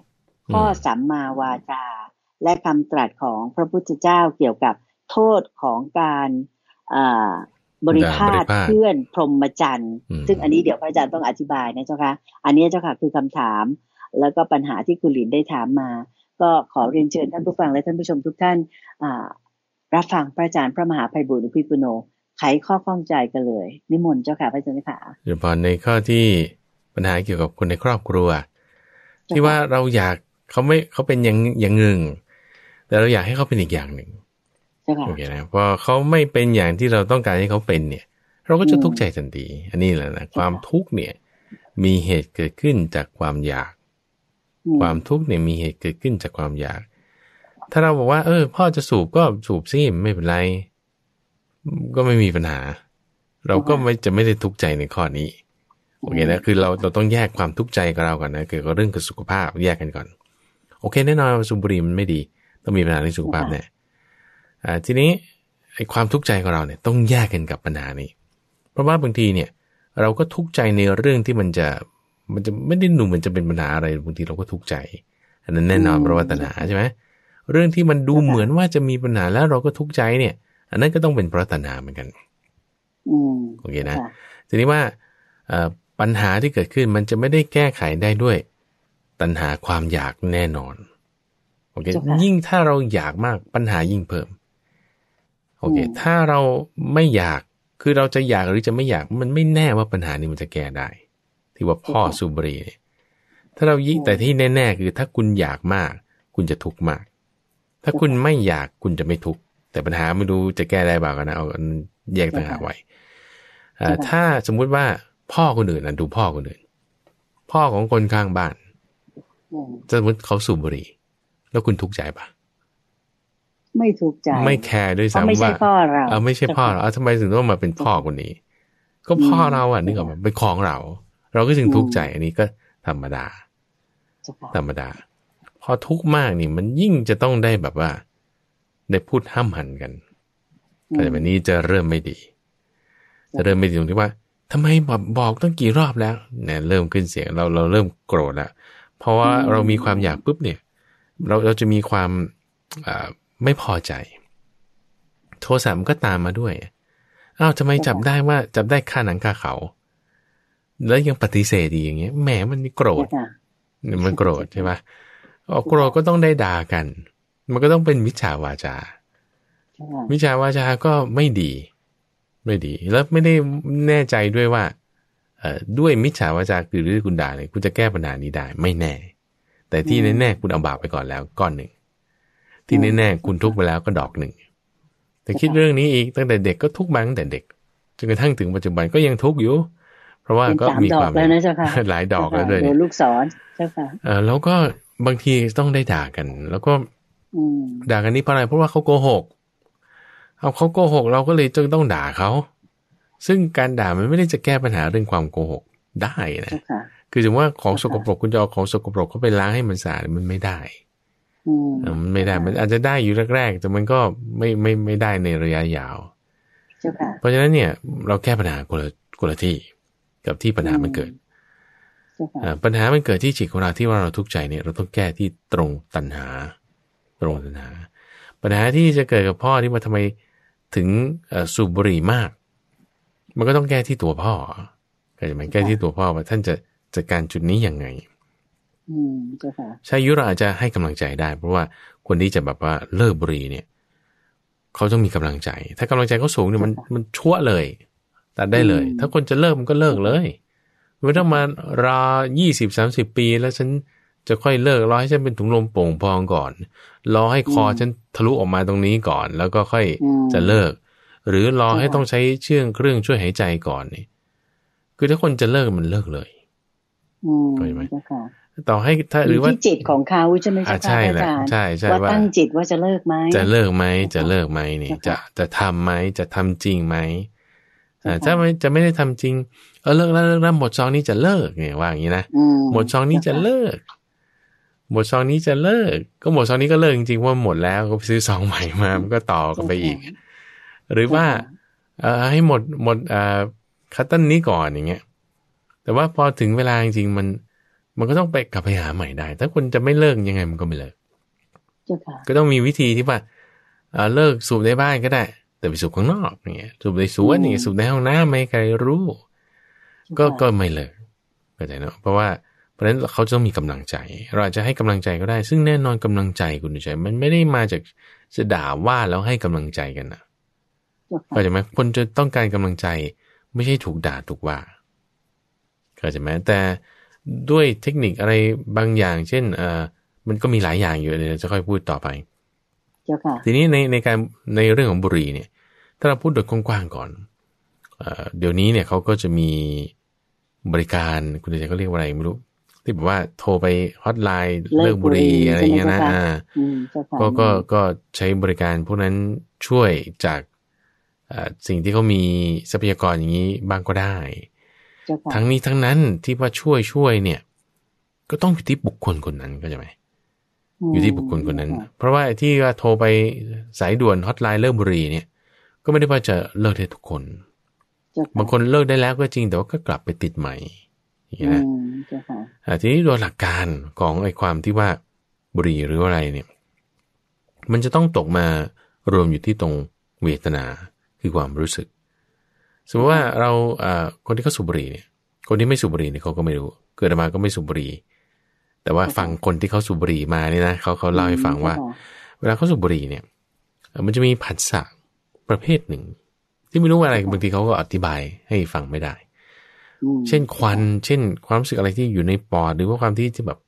ข้อสัมมาวาจาและคำตรัสของพระพุทธเจ้าเกี่ยวกับโทษของการบริพาทเพื่อนพรหมจรรย์ซึ่งอันนี้เดี๋ยวพระอาจารย์ต้องอธิบายนะเจ้าคะอันนี้เจ้าค่ะคือคำถาม แล้วก็ปัญหาที่คุณหลินได้ถามมา ก็ขอเรียนเชิญท่านผู้ฟังและท่านผู้ชมทุกท่านรับฟังพระอาจารย์พระมหาภัยบุตรพิปุโน ไขข้อข้องใจกันเลย นิมนต์เจ้าค่ะพระอาจารย์ค่ะเวพาในข้อที่ปัญหาเกี่ยวกับคนในครอบครัว ที่ว่าเราอยากเขาไม่เขาเป็นอย่างอย่างหนึ่งแต่เราอยากให้เขาเป็นอีกอย่างหนึ่งโอเคนะพอเขาไม่เป็นอย่างที่เราต้องการให้เขาเป็น เนี่ย เราก็จะทุกข์ใจทันทีอันนี้แหละนะ ความทุกข์เนี่ย มีเหตุเกิดขึ้นจากความอยาก ความทุกข์เนี่ยมีเหตุเกิดขึ้นจากความอยาก ถ้าเราบอกว่า เออ พ่อจะสูบก็สูบซิไม่เป็นไร ก็ไม่มีปัญหา เราก็ไม่จะไม่ได้ทุกข์ใจในข้อนี้ โอเคนะ คือเราเราต้องแยกความทุกข์ใจกับเราก่อนนะ เกี่ยวกับเรื่องกับสุขภาพแยกกันก่อน โอเค แน่นอนสูบบุหรี่มันไม่ดีต้องมีปัญหาในสุขภาพแน่ทีนี้ไอ้ความทุกข์ใจของเราเนี่ย ต้องแยกกันกับปัญหานี้เพราะว่าบางทีเนี่ย เราก็ทุกข์ใจในเรื่องที่มันจะมันจะไม่ได้หนุ่มมันจะเป็นปัญหาอะไรบางทีเราก็ทุกข์ใจ อันนั้นแน่นอนเพราะว่าตัณหาใช่ไหมเรื่องที่มันดูเหมือนว่าจะมีปัญหาแล้วเราก็ทุกข์ใจเนี่ย อันนั้นก็ต้องเป็นเพราะตัณหาเหมือนกันโอเคนะทีนี้ว่าปัญหาที่เกิดขึ้นมันจะไม่ได้แก้ไขได้ด้วยตัณหาความอยากแน่นอนโอเคยิ่งถ้าเราอยากมากปัญหายิ่งเพิ่ม โอเค ถ้าเราไม่อยาก คือเราจะอยากหรือจะไม่อยากมันไม่แน่ว่าปัญหานี้มันจะแก้ได้ ที่ว่าพ่อสุบรี ถ้าเรายิ่งแต่ที่แน่ๆคือถ้าคุณอยากมาก คุณจะทุกข์มาก ถ้าคุณไม่อยากคุณจะไม่ทุกข์แต่ปัญหาไม่รู้จะแก้ได้บ้างนะเอาแยกต่างหากไว้ถ้าสมมุติว่าพ่อคนอื่นนะดูพ่อคนอื่นพ่อของคนข้างบ้าน สมมติเขาสูบบุหรี่แล้วคุณทุกข์ใจปะไม่ทุกข์ใจ ไม่แคร์ด้วยซ้ำว่าไม่ใช่พ่อเราเอาไม่ใช่พ่อเราทำไมถึงต้องมาเป็นพ่อคนนี้ ก็พ่อเราอ่ะนึกออกมาเป็นของเรา เราก็จึงทุกข์ใจอันนี้ก็ธรรมดา ธรรมดา พอทุกข์มากนี่ มันยิ่งจะต้องได้แบบว่า ได้พูดห้ามหันกันแต่แบบนี้จะเริ่มไม่ดีจะเริ่มไม่ดีตรงที่ว่าทำไมบอกบอกตั้งกี่รอบแล้วเนี่ยเริ่มขึ้นเสียง เราเราเริ่มโกรธแล้วเพราะว่าเรามีความอยากปุ๊บเนี่ยเราเราจะมีความไม่พอใจ โทสะมันก็ตามมาด้วยอ้าวทำไมจับได้ว่าจับได้ค่าหนังค่าเขา แล้วยังปฏิเสธอีกอย่างเงี้ยแหมมันโกรธ มันโกรธใช่ไหมโกรธก็ต้องได้ด่ากัน มันก็ต้องเป็นมิจฉาวาจา มิจฉาวาจาก็ไม่ดี ไม่ดี แล้วไม่ได้แน่ใจด้วยว่าด้วยมิจฉาวาจาคือหรือคุณด่าเนี่ยคุณจะแก้ปัญหานี้ได้ไม่แน่แต่ที่แน่ๆคุณเอาบาปไปก่อนแล้วก้อนหนึ่งที่แน่ๆคุณทุกไปแล้วก็ดอกหนึ่ง แต่คิดเรื่องนี้อีกตั้งแต่เด็กก็ทุกมาตั้งแต่เด็กจนกระทั่งถึงปัจจุบันก็ยังทุกอยู่ เพราะว่าก็มีความหลายดอกแล้วด้วยลูกศรเจ้าค่ะเออแล้วก็บางทีต้องได้ด่ากัน แล้วก็ด่ากันนี้เพราะอะไรเพราะว่าเขาโกหกเอาเขาโกหกเราก็เลยจึงต้องด่าเขาซึ่งการด่ามันไม่ได้จะแก้ปัญหาเรื่องความโกหกได้นะคือถึงว่าของสกปรกคุณจะเอาของสกปรกเข้าไปล้างให้มันสะอาดมันไม่ได้มันไม่ได้ มันอาจจะได้อยู่แรกๆ แต่มันก็ไม่ไม่ไม่ได้ในระยะยาวเพราะฉะนั้นเนี่ย เราแก้ปัญหาคนละคนละที่ กับที่ปัญหามันเกิดปัญหามันเกิดที่จิตของเราที่ว่าเราทุกข์ใจเนี่ยเราต้องแก้ที่ตรงตัณหาตรงตัณหา ปัญหาที่จะเกิดกับพ่อที่มาทำไมถึงสูบบุหรี่มาก มันก็ต้องแก้ที่ตัวพ่อ ก็จะมันแก้ที่ตัวพ่อว่าท่านจะจัดการจุดนี้ยังไงใช่ยุราอาจจะให้กำลังใจได้ เพราะว่าคนที่จะแบบว่าเลิกบุหรี่เนี่ย เขาต้องมีกำลังใจ ถ้ากำลังใจเขาสูงเนี่ยมันมันชั่วเลยตัดได้เลย ถ้าคนจะเลิกมันก็เลิกเลยไม่ต้องมารอยี่สิบสามสิบปี แล้วฉันจะค่อยเลิกรอให้ฉันเป็นถุงลมโป่งพองก่อน รอให้คอฉันทะลุออกมาตรงนี้ก่อน แล้วก็ค่อยจะเลิก หรือรอให้ต้องใช้เชื่องเครื่องช่วยหายใจก่อนนี่ คือถ้าคนจะเลิกมันเลิกเลยเข้าใจไหมต่อให้ถ้าหรือว่าจิตของเขาใช่ไหมใช่ใช่แใช่ใช่ใช่ว่าตั้งจิตว่าจะเลิกไหมจะเลิกไหมจะเลิกไหมเนี่ยจะจะทำไหมจะทำจริงไหมอ่าถ้าไม่จะไม่ได้ทำจริงเออเลิกแล้วเลิกแล้วหมดซองนี้จะเลิกเนี่ยว่าอย่างนี้นะหมดซองนี้จะเลิก หมดซองนี้จะเลิก ก็หมดซองนี้ก็เลิกจริงๆว่าหมดแล้วก็ซื้อซองใหม่มามันก็ต่อกันไปอีก หรือว่า เออให้หมดหมดเอ่อคัตตันนี้ก่อนอย่างเงี้ยแต่ว่าพอถึงเวลาจริงมันมันก็ต้องไปกลับไปหาใหม่ได้ ถ้าคนจะไม่เลิกยังไงมันก็ไม่เลิกก็ต้องมีวิธีที่ว่าเลิกสูบในบ้านก็ได้ แต่ไปสูบข้างนอกอย่างเงี้ยสูบในสวนอย่างเงี้ยสูบในห้องน้ำไม่ใครรู้ ก็ก็ไม่เลิกเข้าใจเนาะเพราะว่าเพราะฉะนั้นเขาจะต้องมีกำลังใจ เราจะให้กำลังใจก็ได้ ซึ่งแน่นอนกำลังใจคุณดูใจ มันไม่ได้มาจากจะด่าว่าแล้วให้กำลังใจกันนะเข้าใจไหมคนจะต้องการกำลังใจ ไม่ใช่ถูกด่าถูกว่าเข้าใจไหมแต่ด้วยเทคนิคอะไรบางอย่าง เช่นเอ่อมันก็มีหลายอย่างอยู่เดี๋ยวจะค่อยพูดต่อไปเจ้าค่ะทีนี้ในในการในเรื่องของบุหรี่เนี่ย ถ้าเราพูดโดยกว้างๆก่อนเดี๋ยวนี้เนี่ยเขาก็จะมีบริการคุณเจเขาเรียกว่าอะไรไม่รู้ ที่บอกว่าโทรไปฮอตไลน์เลิกบุหรี่อะไรเงี้ยนะอ่าก็ก็ก็ใช้บริการพวกนั้นช่วยจากสิ่งที่เขามีทรัพยากรอย่างนี้บ้างก็ได้ทั้งนี้ทั้งนั้นที่ว่าช่วยช่วยเนี่ย ก็ต้องอยู่ที่บุคคลคนนั้นก็จะไหมอยู่ที่บุคคลคนนั้น เพราะว่าที่ว่าโทรไปสายด่วนฮอตไลน์เลิกบุรีเนี่ย ก็ไม่ได้ว่าจะเลิกได้ทุกคน บางคนเลิกได้แล้วก็จริง แต่ว่าก็กลับไปติดใหม่่นี้ะทีนี้โดยหลักการของไอ้ความที่ว่าบุรีหรืออะไรเนี่ย มันจะต้องตกมารวมอยู่ที่ตรงเวทนาคือความรู้สึกสมมติว่าเราคนที่เขาสูบบุหรี่เนี่ย คนที่ไม่สูบบุหรี่เนี่ยเขาก็ไม่รู้ เกิดมาก็ไม่สูบบุหรี่แต่ว่าฟังคนที่เขาสูบบุหรี่มาเนี่ยนะเขาเขาเล่าให้ฟังว่า เวลาเขาสูบบุหรี่เนี่ยมันจะมีผัสสะประเภทหนึ่ง ที่ไม่รู้อะไรบางทีเขาก็อธิบายให้ฟังไม่ได้ เช่นควันเช่น ความรู้สึกอะไรที่อยู่ในปอดหรือว่าความที่ที่แบบ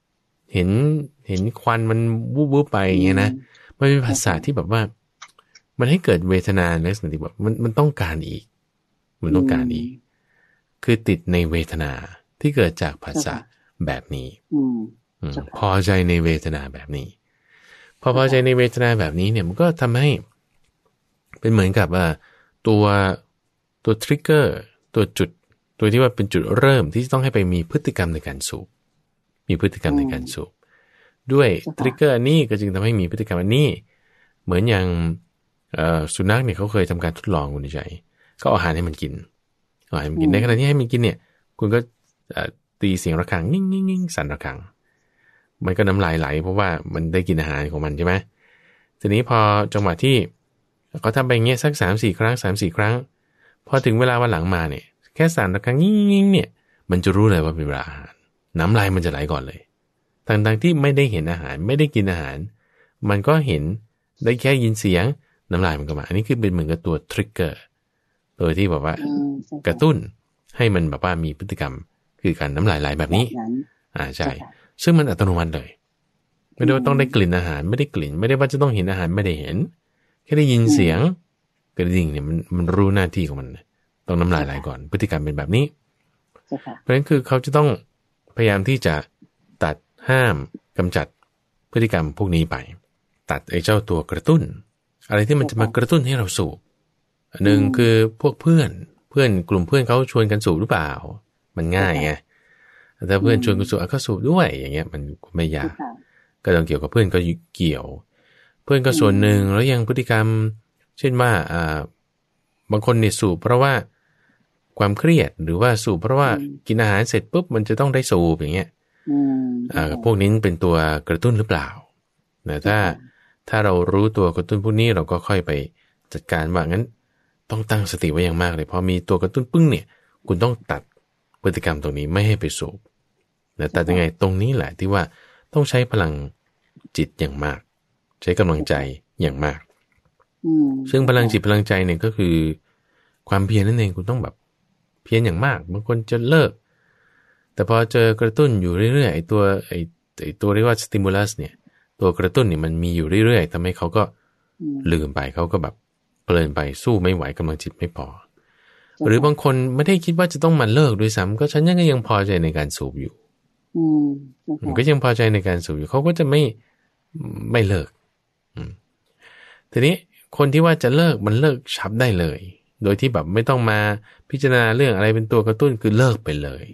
เห็นเห็นควันมันวูบวูบไปอย่างเงี้ยนะมันเป็นภาษาที่แบบว่ามันให้เกิดเวทนาในสันติแบบมันมันต้องการอีกมันต้องการอีกคือติดในเวทนาที่เกิดจากภาษาแบบนี้พอใจในเวทนาแบบนี้พอพอใจในเวทนาแบบนี้เนี่ยมันก็ทำให้ เป็นเหมือนกับว่าตัวตัวทริกเกอร์ตัวจุด ตัวที่ว่าเป็นจุดเริ่มที่ต้องให้ไปมีพฤติกรรมในการสูบมีพฤติกรรมในการสูบด้วยทริกเกอร์นี้ก็จึงทำให้มีพฤติกรรมอันนี้ เหมือนอย่างสุนัขเนี่ยเขาเคยทำการทดลองคุณใจก็อาหารให้มันกินอาหารให้มันกินในขณะที่ให้มันกินเนี่ย คุณก็ตีเสียงระฆังนิ่งนิ่งนิ่งสั่นระฆัง มันก็น้ำลายไหล เพราะว่ามันได้กินอาหารของมันใช่ไหมทีนี้พอจังหวะที่เขาทำไปเงี้ยสักสามสี่ครั้งสามสี่ครั้ง พอถึงเวลาวันหลังมาเนี่ย แค่สั่นระฆังนิ่งนิ่งเนี่ย มันจะรู้เลยว่าเป็นเวลาอาหาร น้ำลายมันจะไหลก่อนเลยต่างๆที่ไม่ได้เห็นอาหารไม่ได้กินอาหาร มันก็เห็นได้แค่ยินเสียงน้ำลายมันก็มา อันนี้คือเป็นเหมือนกับตัวทริกเกอร์โดยที่แบบว่า กระตุ้นให้มันแบบว่ามีพฤติกรรมคือการน้ำลายไหลแบบนี้อ่าใช่ซึ่งมันอัตโนมัติเลยไม่ได้ว่าต้องได้กลิ่นอาหาร ไม่ได้กลิ่น ไม่ได้ว่าจะต้องเห็นอาหารไม่ได้เห็น แค่ได้ยินเสียงกระดิ่งเนี่ยมันมันรู้หน้าที่ของมันต้องน้ำลายไหลก่อน พฤติกรรมเป็นแบบนี้เพราะฉะนั้นคือเขาจะต้องพยายามที่จะตัดห้ามกำจัดพฤติกรรมพวกนี้ไป ตัดไอ้เจ้าตัวกระตุ้น อะไรที่มันจะมากระตุ้นให้เราสูบหนึ่งคือพวกเพื่อนเพื่อนกลุ่มเพื่อนเขาชวนกันสูบหรือเปล่า มันง่ายไงถ้าเพื่อนชวนกันสูบก็สูบด้วยอย่างเงี้ย มันไม่ยากก็ต้องเกี่ยวกับเพื่อนก็เกี่ยว เพื่อนก็ส่วนหนึ่งแล้วยังพฤติกรรม เช่นว่าอ่าบางคนเนี่ยสูบเพราะว่าความเครียดหรือว่าสูบเพราะว่ากินอาหารเสร็จปุ๊บมันจะต้องได้สูบอย่างเงี้ยอ่าพวกนี้เป็นตัวกระตุ้นหรือเปล่าแต่ถ้าถ้าเรารู้ตัวกระตุ้นพวกนี้เราก็ค่อยไปจัดการว่างั้นต้องตั้งสติไว้อย่างมากเลยพอมีตัวกระตุ้นปึ้งเนี่ย คุณต้องตัดพฤติกรรมตรงนี้ไม่ให้ไปสูบแต่ตัดยังไงตรงนี้แหละที่ว่าต้องใช้พลังจิตอย่างมาก ใช้กำลังใจอย่างมาก ซึ่งพลังจิตพลังใจเนี่ยก็คือความเพียรนั่นเองคุณต้องแบบเพียรอย่างมากบางคนจะเลิก แต่พอเจอกระตุ้นอยู่เรื่อยๆไอ้ตัวไอ้ไอ้ตัวเรียกว่าสติมูลัสเนี่ยตัวกระตุ้นเนี่ยมันมีอยู่เรื่อยๆ ทำให้เขาก็ลืมไปเขาก็แบบเพลินไปสู้ไม่ไหวกำลังจิตไม่พอ หรือบางคนไม่ได้คิดว่าจะต้องมาเลิกด้วยซ้ำ ก็ฉันยังยังพอใจในการสูบอยู่มก็ยังพอใจในการสูบอยู่เขาก็จะไม่ไม่เลิกทีนี้คนที่ว่าจะเลิกมันเลิกชับได้เลย โดยที่แบบไม่ต้องมาพิจารณาเรื่องอะไรเป็นตัวกระตุ้นคือเลิกไปเลย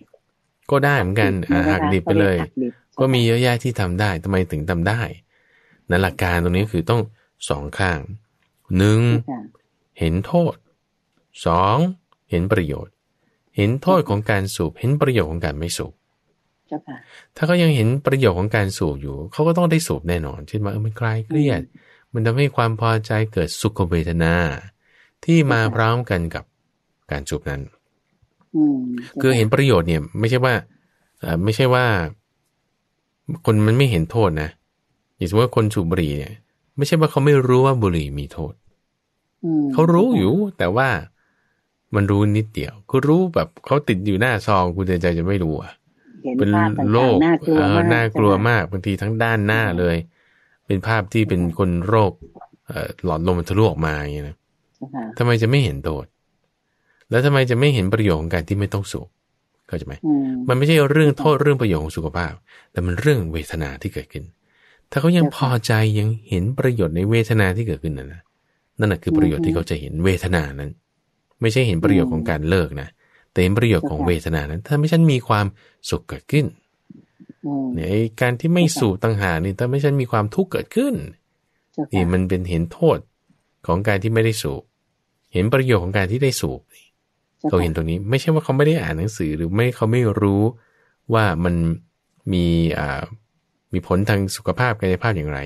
ก็ได้เหมือนกันหักดิบไปเลย ก็มีเยอะแยะที่ทำได้ทำไมถึงทำได้นั่นหลักการตรงนี้คือต้องสองข้างหนึ่งเห็นโทษสองเห็นประโยชน์ เห็นโทษของการสูบ เห็นประโยชน์ของการไม่สูบ ถ้าเขายังเห็นประโยชน์ของการสูบอยู่เขาก็ต้องได้สูบแน่นอนเช่นว่าเออมันคลายเครียดมันทำให้ความพอใจเกิดสุขเวทนา ที่มาพร้อมกันกับการสูบนั้นคือเห็นประโยชน์เนี่ย ไม่ใช่ว่าไม่ใช่ว่าคนมันไม่เห็นโทษนะอย่างสมมติว่าคนสูบบุหรี่เนี่ยไม่ใช่ว่าเขาไม่รู้ว่าบุหรี่มีโทษเขารู้อยู่แต่ว่ามันรู้นิดเดียวก็รู้แบบเขาติดอยู่หน้าซองคุณใจจะไม่รู้อ่ะเป็นโรคเออน่ากลัวมากบางทีทั้งด้านหน้าเลย เป็นภาพที่เป็นคนโรคหลอดลมมันทะลุออกมาอย่างนี้นะทำไมจะไม่เห็นโทษแล้วทำไมจะไม่เห็นประโยชน์ของการที่ไม่ต้องสูบเข้าใจไหมมันไม่ใช่เรื่องโทษเรื่องประโยชน์ของสุขภาพ แต่มันเรื่องเวทนาที่เกิดขึ้น ถ้าเขายังพอใจยังเห็นประโยชน์ในเวทนาที่เกิดขึ้นนะนะนั่นแหะคือประโยชน์ที่เขาจะเห็นเวทนานั้น ไม่ใช่เห็นประโยชน์ของการเลิกนะแต่เห็นประโยชน์ของเวทนานั้น ถ้าไม่ฉันมีความสุขเกิดขึ้นเนี่ยการที่ไม่สูบตังหา นี่ถ้าไม่ฉันมีความทุกข์เกิดขึ้นนี่มันเป็นเห็นโทษของการที่ไม่ได้สูบเห็นประโยชน์ของการที่ได้สูบเขาเห็นตรงนี้ไม่ใช่ว่าเขาไม่ได้อ่านหนังสือ หรือไม่เขาไม่รู้ว่ามันมีอ่ามีผลทางสุขภาพกายภาพอย่างไร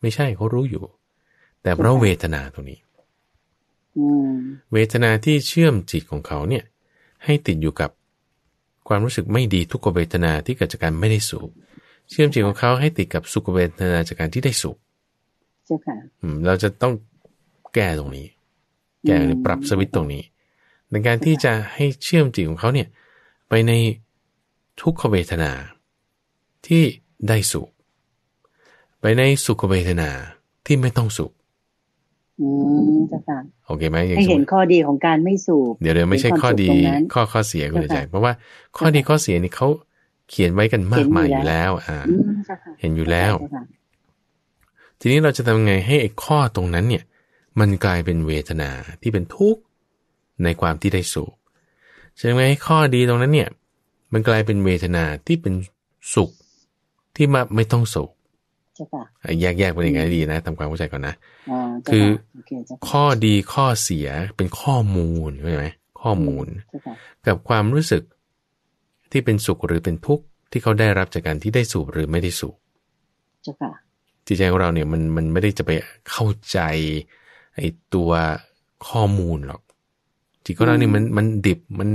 ไม่ใช่เขารู้อยู่แต่เพราะเวทนาตรงนี้ เวทนาที่เชื่อมจิตของเขาเนี่ย ให้ติดอยู่กับความรู้สึกไม่ดีทุกขเวทนาที่เกิดจากการไม่ได้สูบเชื่อมจิตของเขาให้ติดกับสุขเวทนาจากการที่ได้สูบเราจะต้องแก้ตรงนี้ แก้หรือปรับสวิตตรงนี้ ในการที่จะให้เชื่อมจิตของเขาเนี่ย ไปในทุกขเวทนาที่ได้สุข ไปในสุขเวทนาที่ไม่ต้องสุขอืมจ้ะค่ะโอเคไหมให้เห็นข้อดีของการไม่สูบเดี๋ยวเดี๋ยวไม่ใช่ข้อดีข้อข้อเสียคุณใจ เพราะว่าข้อดี ข้อเสียนี่เขาเขียนไว้กันมากมายอยู่แล้ว อ่า เห็นอยู่แล้ว ทีนี้เราจะทำไงให้ไอ้ข้อตรงนั้นเนี่ย มันกลายเป็นเวทนาที่เป็นทุกข์ในความที่ได้สูบจะทำไงให้ข้อดีตรงนั้น เนี่ย มันกลายเป็นเวทนาที่เป็นสุขที่มาไม่ต้องสุขแยกแยกเป็นยังไงดีนะทำความเข้าใจก่อนนะคือข้อดีข้อเสียเป็นข้อมูลใช่ไหมข้อมูล กับความรู้สึกที่เป็นสุขหรือเป็นทุกข์ที่เขาได้รับจากการที่ได้สูบหรือไม่ได้สูบจิตใจของเราเนี่ยมันมันไม่ได้จะไปเข้าใจไอ้ตัวข้อมูลหรอกจิตของเราเนี่ยมันมันดิบมัน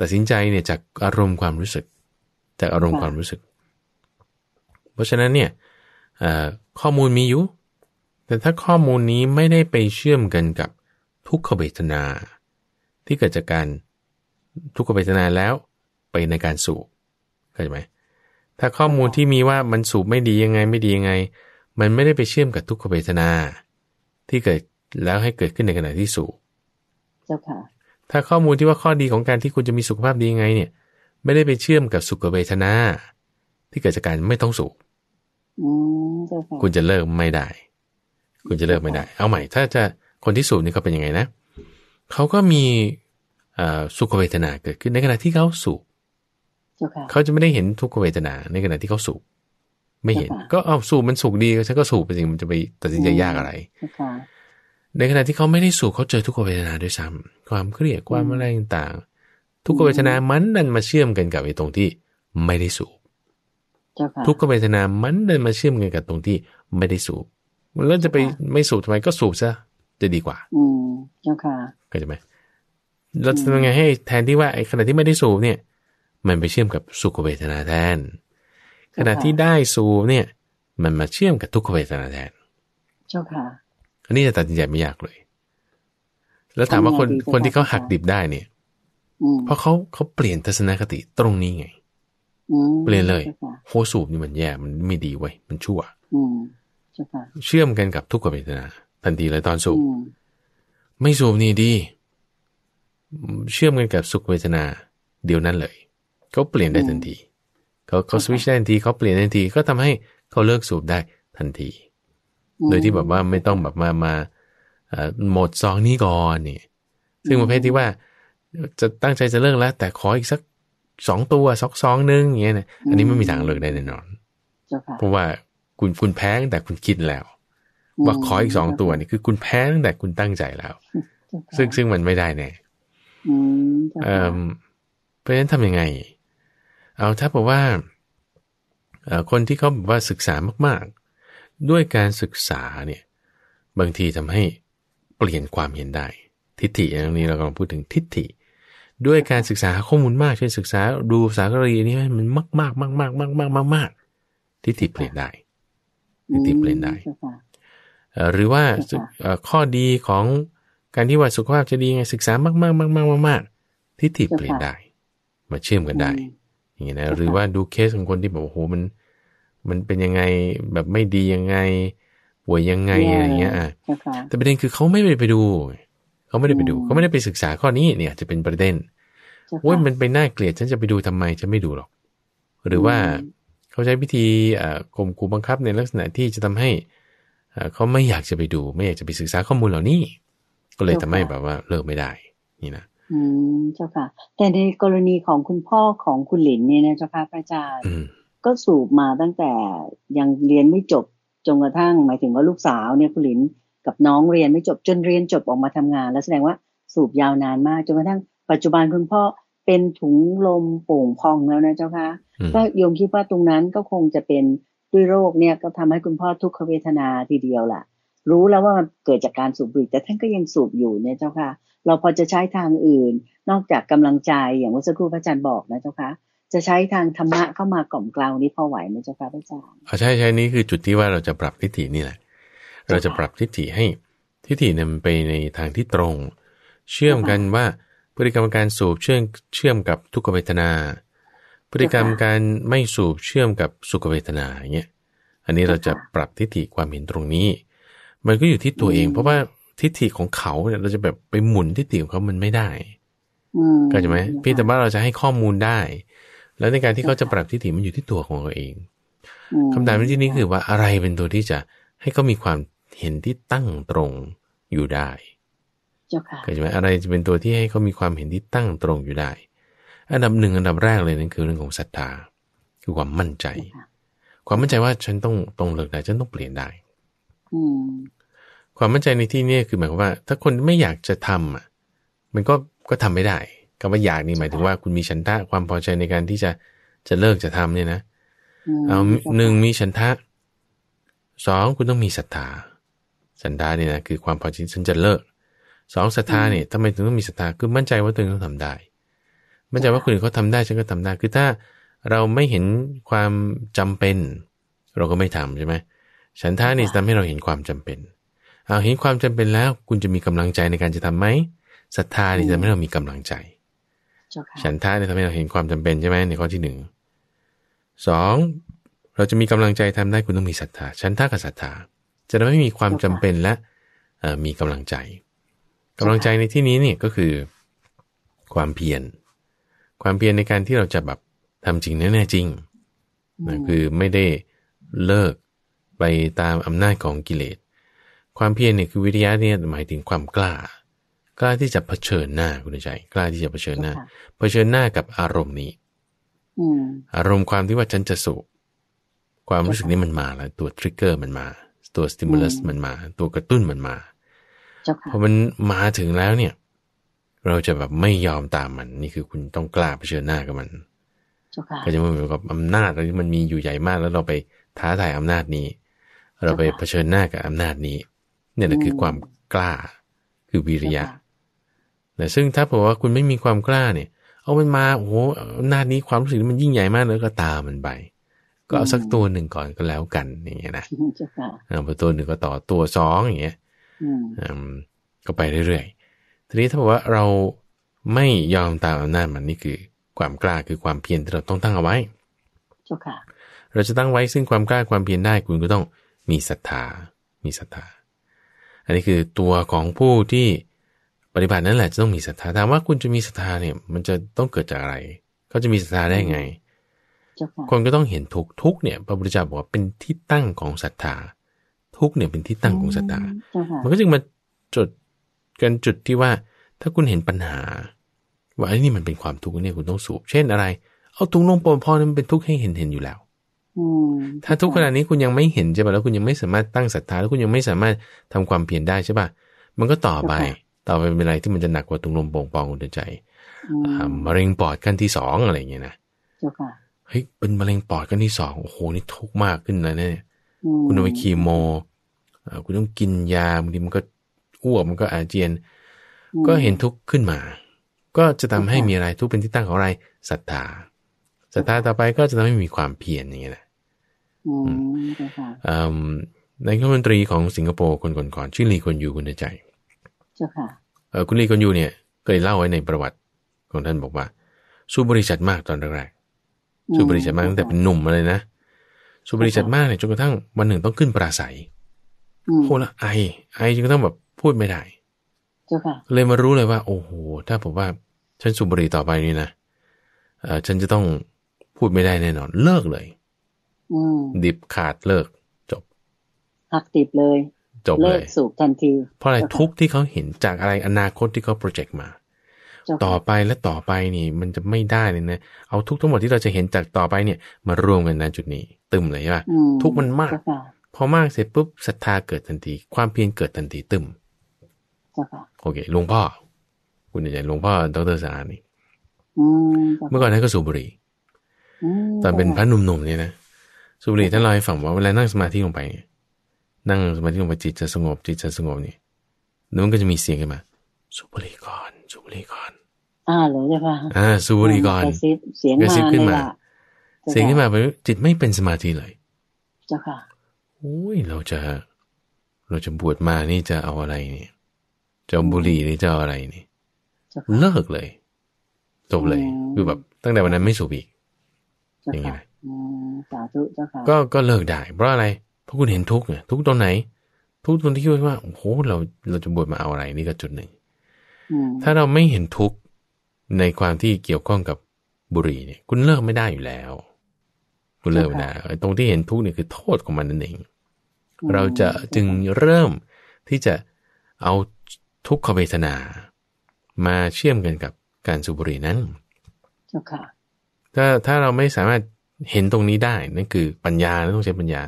ตัดสินใจเนี่ยจากอารมณ์ความรู้สึกจากอารมณ์ความรู้สึก เพราะฉะนั้นเนี่ยข้อมูลมีอยู่แต่ถ้าข้อมูลนี้ไม่ได้ไปเชื่อมกันกับทุกขเวทนาที่เกิดจากการทุกขเวทนาแล้วไปในการสูบเข้าใจไหมถ้าข้อมูลที่มีว่ามันสูบไม่ดียังไง ไม่ดียังไง มันไม่ได้ไปเชื่อมกับทุกขเวทนา ที่เกิดแล้วให้เกิดขึ้นในขณะที่สูบเจ้าค่ะถ้าข้อมูลที่ว่าข้อดีของการที่คุณจะมีสุขภาพดียังไงเนี่ย ไม่ได้ไปเชื่อมกับสุขเวทนา ที่เกิดจากการไม่ต้องสูบคุณจะเลิกไม่ได้คุณจะเลิกไม่ได้ เอาใหม่ถ้าจะคนที่สูบนี่เขาเป็นยังไงนะเขาก็มีสุขเวทนาเกิดขึ้นในขณะที่เขาสูบเขาจะไม่ได้เห็นทุกขเวทนา ในขณะที่เขาสูบไม่เห็นก็เอาสูบมันสูบดีฉันก็สูบไปสิมันจะไปตัดสินใจยากอะไรในขณะที่เขาไม่ได้สูบเขาเจอทุกขเวทนาด้วยซ้ำ ความเครียดความอะไรต่างๆ ทุกขเวทนามันดันมาเชื่อมกันกับไอ้ตรงที่ไม่ได้สูบทุกขเวทนามันดันมาเชื่อมกันกับตรงที่ ไม่ได้สูบมันเริ่มจะไปไม่สูบทำไมก็สูบซะจะดีกว่า อืมเจ้าค่ะเข้าใจไหมเราจะทำยังไงให้แทนที่ว่าไอ้ขณะที่ไม่ได้สูบเนี่ย มันไปเชื่อมกับสุขเวทนาแทน ขณะที่ได้สูบเนี่ย มันมาเชื่อมกับทุกขเวทนาแทน เจ้าค่ะ อันนี้จะตัดสินใจไม่ยากเลย แล้วถามว่าคนคนที่เขาหักดิบได้เนี่ยเพราะเขาเขาเปลี่ยนทัศนคติตรงนี้ไง เปลี่ยนเลยโหสูบนี่มันแย่ มันไม่ดีเว้ย มันชั่วเชื่อมกันกับทุกขเวทนาทันทีเลยตอนสุขไม่สูบนี่ดีเชื่อมกันกับสุขเวทนาเดียวนั้นเลย เขาเปลี่ยนได้ทันที เขาเขาสวิชได้ทันที เขาเปลี่ยนได้ทันทีก็ทำให้เขาเลิกสูบได้ทันที โดยที่แบบว่าไม่ต้องแบบมามาหมดซองนี้ก่อนนี่ซึ่งประเภทที่ว่า จะตั้งใจจะเลิกแล้ว แต่ขออีกสักสองตัวซอกสองนึงอย่างเงี้ยนะอันนี้ไม่มีทางเลิกได้แน่นอนเพราะว่าคุณคุณแพ้งแต่คุณคิดแล้วว่าขออีกสองตัวนี่คือคุณแพ้งแต่คุณตั้งใจแล้ว ซึ่งซึ่งมันไม่ได้แน่เพราะฉะนั้นทำยังไงเอาถ้าบอกว่า คนที่เขาแบบว่าศึกษามากๆ ด้วยการศึกษาเนี่ยบางทีทำให้เปลี่ยนความเห็นได้ ทิฏฐิ อย่างนี้เรากำลังพูดถึงทิฏฐิ ด้วยการศึกษาข้อมูล มากเช่นศึกษาดูสารคดีนี้มันมากมากมากมากมากมากมากทิฏฐิเปลี่ยนได้ตี่เปลี่ยนได้หรือว่าข้อดีของการที่ว่าสุขภาพจะดีไงศึกษามากมากมากมากมากมากทิฏฐิเปลี่ยนได้ มาเชื่อมกันได้ อย่างนี้นะหรือว่าดูเคสของคนที่แบบโอ้โหมัน มันเป็นยังไงแบบไม่ดียังไง ป่วยยังไงอะไรเงี้ยอ่ะแต่ประเด็นคือเขาไม่ได้ไปดูเขาไม่ได้ไปดูเขาไม่ได้ไปศึกษาข้อนี้เนี่ย จะเป็นประเด็นว่ามันไปน่าเกลียดฉันจะไปดูทำไมฉันไม่ดูหรอก หรือว่าเขาใช้วิธีข่มขู่บังคับในลักษณะที่จะทำให้เขาไม่อยากจะไปดู ไม่อยากจะไปศึกษาข้อมูลเหล่านี้ ก็เลยทำให้แบบว่าเลิกไม่ได้นี่นะอืมเจ้าค่ะ แต่ในกรณีของคุณพ่อของคุณหลินเนี่ยนะเจ้าค่ะพระอาจารย์ ก็สูบมาตั้งแต่ยังเรียนไม่จบจนกระทั่ง หมายถึงว่าลูกสาวเนี่ยคุณหลินกับน้องเรียนไม่จบจนเรียนจบออกมาทำงาน แล้วแสดงว่าสูบยาวนานมากจนกระทั่ง ปัจจุบันคุณพ่อเป็นถุงลมโป่งพองแล้วนะเจ้าคะก็โยมคิดว่าตรงนั้นก็คงจะเป็นด้วยโรคเนี่ยก็ทำให้คุณพ่อทุกขเวทนาทีเดียวล่ะ รู้แล้วว่ามันเกิดจากการสูบบุหรี่แต่ท่านก็ยังสูบอยู่เนี่ยเจ้าค่ะเราพอจะใช้ทางอื่นนอกจากกำลังใจอย่างวัสัครูพระอาจารย์บอกนะเจ้าค่ะจะใช้ทางธรรมะเข้ามากล่อมกล่าวนี้พอไหวไหมเจ้าคะพระอาจารย์อ๋อใช่ใช่นี่คือจุดที่ว่าเราจะปรับทิฏฐินี่แหละ เราจะปรับทิฏฐิให้ทิฏฐินี่มันไปในทางที่ตรงเชื่อมกันว่าพฤติกรรมการสูบเชื่อมเชื่อมกับทุกขเวทนา พฤติกรรมการไม่สูบเชื่อมกับสุขเวทนาอย่างเงี้ยอันนี้เราจะปรับทิฏฐิความเห็นตรงนี้ มันก็อยู่ที่ตัวเอง เพราะว่าทิฏฐิของเขาเนี่ยเราจะแบบไปหมุนทิฏฐิของเขามันไม่ได้ก็ใช่ไหมพี่แต่ว่าเราจะให้ข้อมูลได้ แล้วในการที่เขาจะปรับทิฏฐิมันอยู่ที่ตัวของเราเองคำถามที่นี้คือว่าอะไรเป็นตัวที่จะให้เขา มีความเห็นที่ตั้งตรงอยู่ได้เข้าใจไหมอะไรจะเป็นตัวที่ให้เขามีความเห็นที่ตั้งตรงอยู่ได้ อันดับหนึ่งอันดับแรกเลยนั่นคือเรื่องของศรัทธา คือความมั่นใจ ความมั่นใจว่าฉันต้องตรงเลิกได้ฉันต้องเปลี่ยนได้ความมั่นใจในที่นี้คือหมายความว่า ถ้าคนไม่อยากจะทำอ่ะ มันก็ก็ทำไม่ได้คำว่าอยากนี่หมายถึงว่า คุณมีฉันทะ ความพอใจในการที่จะจะเลิกจะทำเนี่ยนะเอาหนึ่งมีฉันทะสองคุณต้องมีศรัทธาสันดาเนี่ยนะคือความพอใจฉันจะเลิกสองศรัทธาเนี่ยทำไมถึงต้องมีศรัทธาคือมั่นใจว่าตัวเองต้องทำได้ มั่นใจว่าคนอื่นเขาทำได้ ฉันก็ทำได้ คือถ้าเราไม่เห็นความจำเป็น เราก็ไม่ทำใช่ไหม ฉันท่านี่ทำให้เราเห็นความจำเป็นเอาเห็นความจำเป็นแล้ว คุณจะมีกำลังใจในการจะทํำไหมศรัทธาเนี่จะทำให้เรามีกำลังใจ ฉันท่าเนี่ยทำให้เราเห็นความจำเป็นใช่ไหมในข้อที่หนึ่ง สองเราจะมีกำลังใจทำได้คุณต้องมีศรัทธา ฉันท่ากับศรัทธาจะไม่มีความจำเป็นและมีกำลังใจกำลังใจในที่นี้เนี่ยก็คือความเพียรความเพียรในการที่เราจะแบบทำจริง แน่จริงนะคือไม่ได้เลิกไปตามอำนาจของกิเลส ความเพียรเนี่ยคือวิทยาเนี่ยหมายถึงความกล้า กล้าที่จะเผชิญหน้า คุณใจ กล้าที่จะเผชิญหน้า เผชิญหน้ากับอารมณ์นี้อารมณ์ความที่ว่าฉันจะสุขความรู้สึกนี้มันมาแล้วตัวทริกเกอร์มันมาตัวสติมูลัสมันมา ตัวกระตุ้นมันมาพอมันมาถึงแล้วเนี่ย เราจะแบบไม่ยอมตามมัน นี่คือคุณต้องกล้าเผชิญหน้ากับมันก็จะไม่เหมือนกับอำนาจที่มันมีอยู่ใหญ่มากแล้วเราไปท้าทายอำนาจนี้ เราไปเผชิญหน้ากับอำนาจนี้ เนี่ยแหละคือความกล้า คือวิริยะแต่ซึ่งถ้าบอกว่าคุณไม่มีความกล้าเนี่ย เอามันมาโอ้โหอำนาจนี้ความรู้สึกมันยิ่งใหญ่มากแล้วก็ตามมันไปก็เอาสักตัวหนึ่งก่อนก็แล้วกันอย่างเงี้ยนะเอาไปตัวหนึ่งก็ต่อตัวสองอย่างเงี้ยก็ไปเรื่อยๆ ทีนี้ถ้าบอกว่าเราไม่ยอมตามอำนาจมันนี่คือความกล้าคือความเพียรที่เราต้องตั้งเอาไว้ เราจะตั้งไว้ซึ่งความกล้าความเพียรได้ คุณก็ต้องมีศรัทธา มีศรัทธา อันนี้คือตัวของผู้ที่ปฏิบัตินั่นแหละจะต้องมีศรัทธา ถามว่าคุณจะมีศรัทธาเนี่ย มันจะต้องเกิดจากอะไรเขาจะมีศรัทธาได้ไง คนก็ต้องเห็นทุกทุกเนี่ย พระพุทธเจ้าบอกว่าเป็นที่ตั้งของศรัทธาทุกเนี่ยเป็นที่ตั้งของสตามันก็จึงมาจุดกันจุดที่ว่าถ้าคุณเห็นปัญหา ว่าไอ้นี่มันเป็นความทุกข์เนี่ยคุณต้องสูบ เช่นอะไร เอาถุงลมปมพอมันเป็นทุกข์ให้เห็นเห็นอยู่แล้วถ้าทุกข์ขนี้คุณยังไม่เห็นใช่ป่ะแล้ว คุณยังไม่สามารถตั้งศรัทธาแล้วคุณยังไม่สามารถทำความเพียรได้ใช่ป่ะมันก็ต่อไปต่อไปเป็นอะไรที่มันจะหนักกว่าตุงลมปองปองคุณใจมะเร็งปอดขั้นที่สองอะไรอย่างเงี้ยนะเฮ้ยเป็นมะเร็งปอดขั้นที่สองโอ้โหนี่ทุกข์มากขึ้นเลยเนี่ยคุณไปคีโมคุณต้องกินยาบางทีมันก็อ้วกมันก็อาเจียน ก็เห็นทุกข์ขึ้นมา ก็จะทำให้มีอะไรทุกเป็นที่ตั้งของอะไรศรัทธาศรัทธาต่อไปก็จะทำให้มีความเพียรอย่างเงี้ยแหละในข้ามนตรีของสิงคโปร์คนก่อนๆชื่อลีคนอยู่คุณใจเจ้าค่ะเออคุณลีคนอยู่เนี่ยเคยเล่าไว้ในประวัติของท่านบอกว่าสู้บริษัทมากตอนแรกๆสู้บริษัทมากตั้งแต่เป็นหนุ่มเลยนะสู้บริษัทมากเนี่ยจนกระทั่งวันหนึ่งต้องขึ้นปราศัยโหละไอ ไอจึงต้องแบบพูดไม่ได้เลยมารู้เลยว่า โอ้โหถ้าผมว่า ฉันสูบบุหรี่ต่อไปนี่นะเออฉันจะต้องพูดไม่ได้แน่นอนเลิกเลยดิบขาดเลิก จบหักดิบเลยจบเลยสูบทันทีเพราะอะไรทุกที่เขาเห็นจากอะไรอนาคตที่เขาโปรเจกต์มา ต่อไปและต่อไปนี่ มันจะไม่ได้เลยนะเอาทุกทั้งหมดที่เราจะเห็นจากต่อไปเนี่ย มารวมกันในจุดนี้ ตึมเลยใช่ป่ะทุกมันมากพอมากเสร็จปุ๊บศรัทธาเกิดทันทีความเพียรเกิดทันทีตึมโอเคหลวงพ่อคุณใหญ่หลวงพ่อดรสารนี่เมื่อก่อนท่านก็สูบบุหรี่ตอนเป็นพระหนุ่มๆเนี่ยนะสูบบุหรี่ท่านเล่าให้ฟังว่าเวลานั่งสมาธิลงไปเนี่ย นั่งสมาธิลงไปจิตจะสงบ จิตจะสงบเนี่ยแล้มนก็จะมีเสียงขึ้นมาสูบบุหรี่ก่อนสูบบุหรี่ก่อนอ่าหรือเจ้าค่ะอ่าสูบบุหรี่ก่อนเสียงขึ้นมาเสียงขึ้นมาไปจิตไม่เป็นสมาธิเลย เจ้าค่ะโอ้ยเราจะเราจะบวชมานี่จะเอาอะไรเนี่ยจะบุหรี่นี่ จะอะไรนี่เลิก เลยจบเลย คือแบบตั้งแต่วันนั้นไม่สูบอีก อย่างเงี้ยก็ก็ เลิก ได้ เพราะอะไร เพราะ คุณเห็นทุกเนี่ยทุกตรงไหน ทุกตรงที่คิดว่าโอ้โหเราเราจะบวชมาเอาอะไร นี่ ก็ จุด หนึ่งถ้าเราไม่เห็นทุกในความที่เกี่ยวข้องกับบุหรี่เนี่ยคุณเลิกไม่ได้อยู่แล้วคุณเลิฟนะตรงที่เห็นทุกข์เนี่ยคือโทษของมันนั่นเอง เราจะจึงเริ่มที่จะเอาทุกขเวทนามาเชื่อมกันกับการสุบรีนั้นถ้าถ้าเราไม่สามารถเห็นตรงนี้ได้นั่นคือปัญญาต้องใช้ปัญญา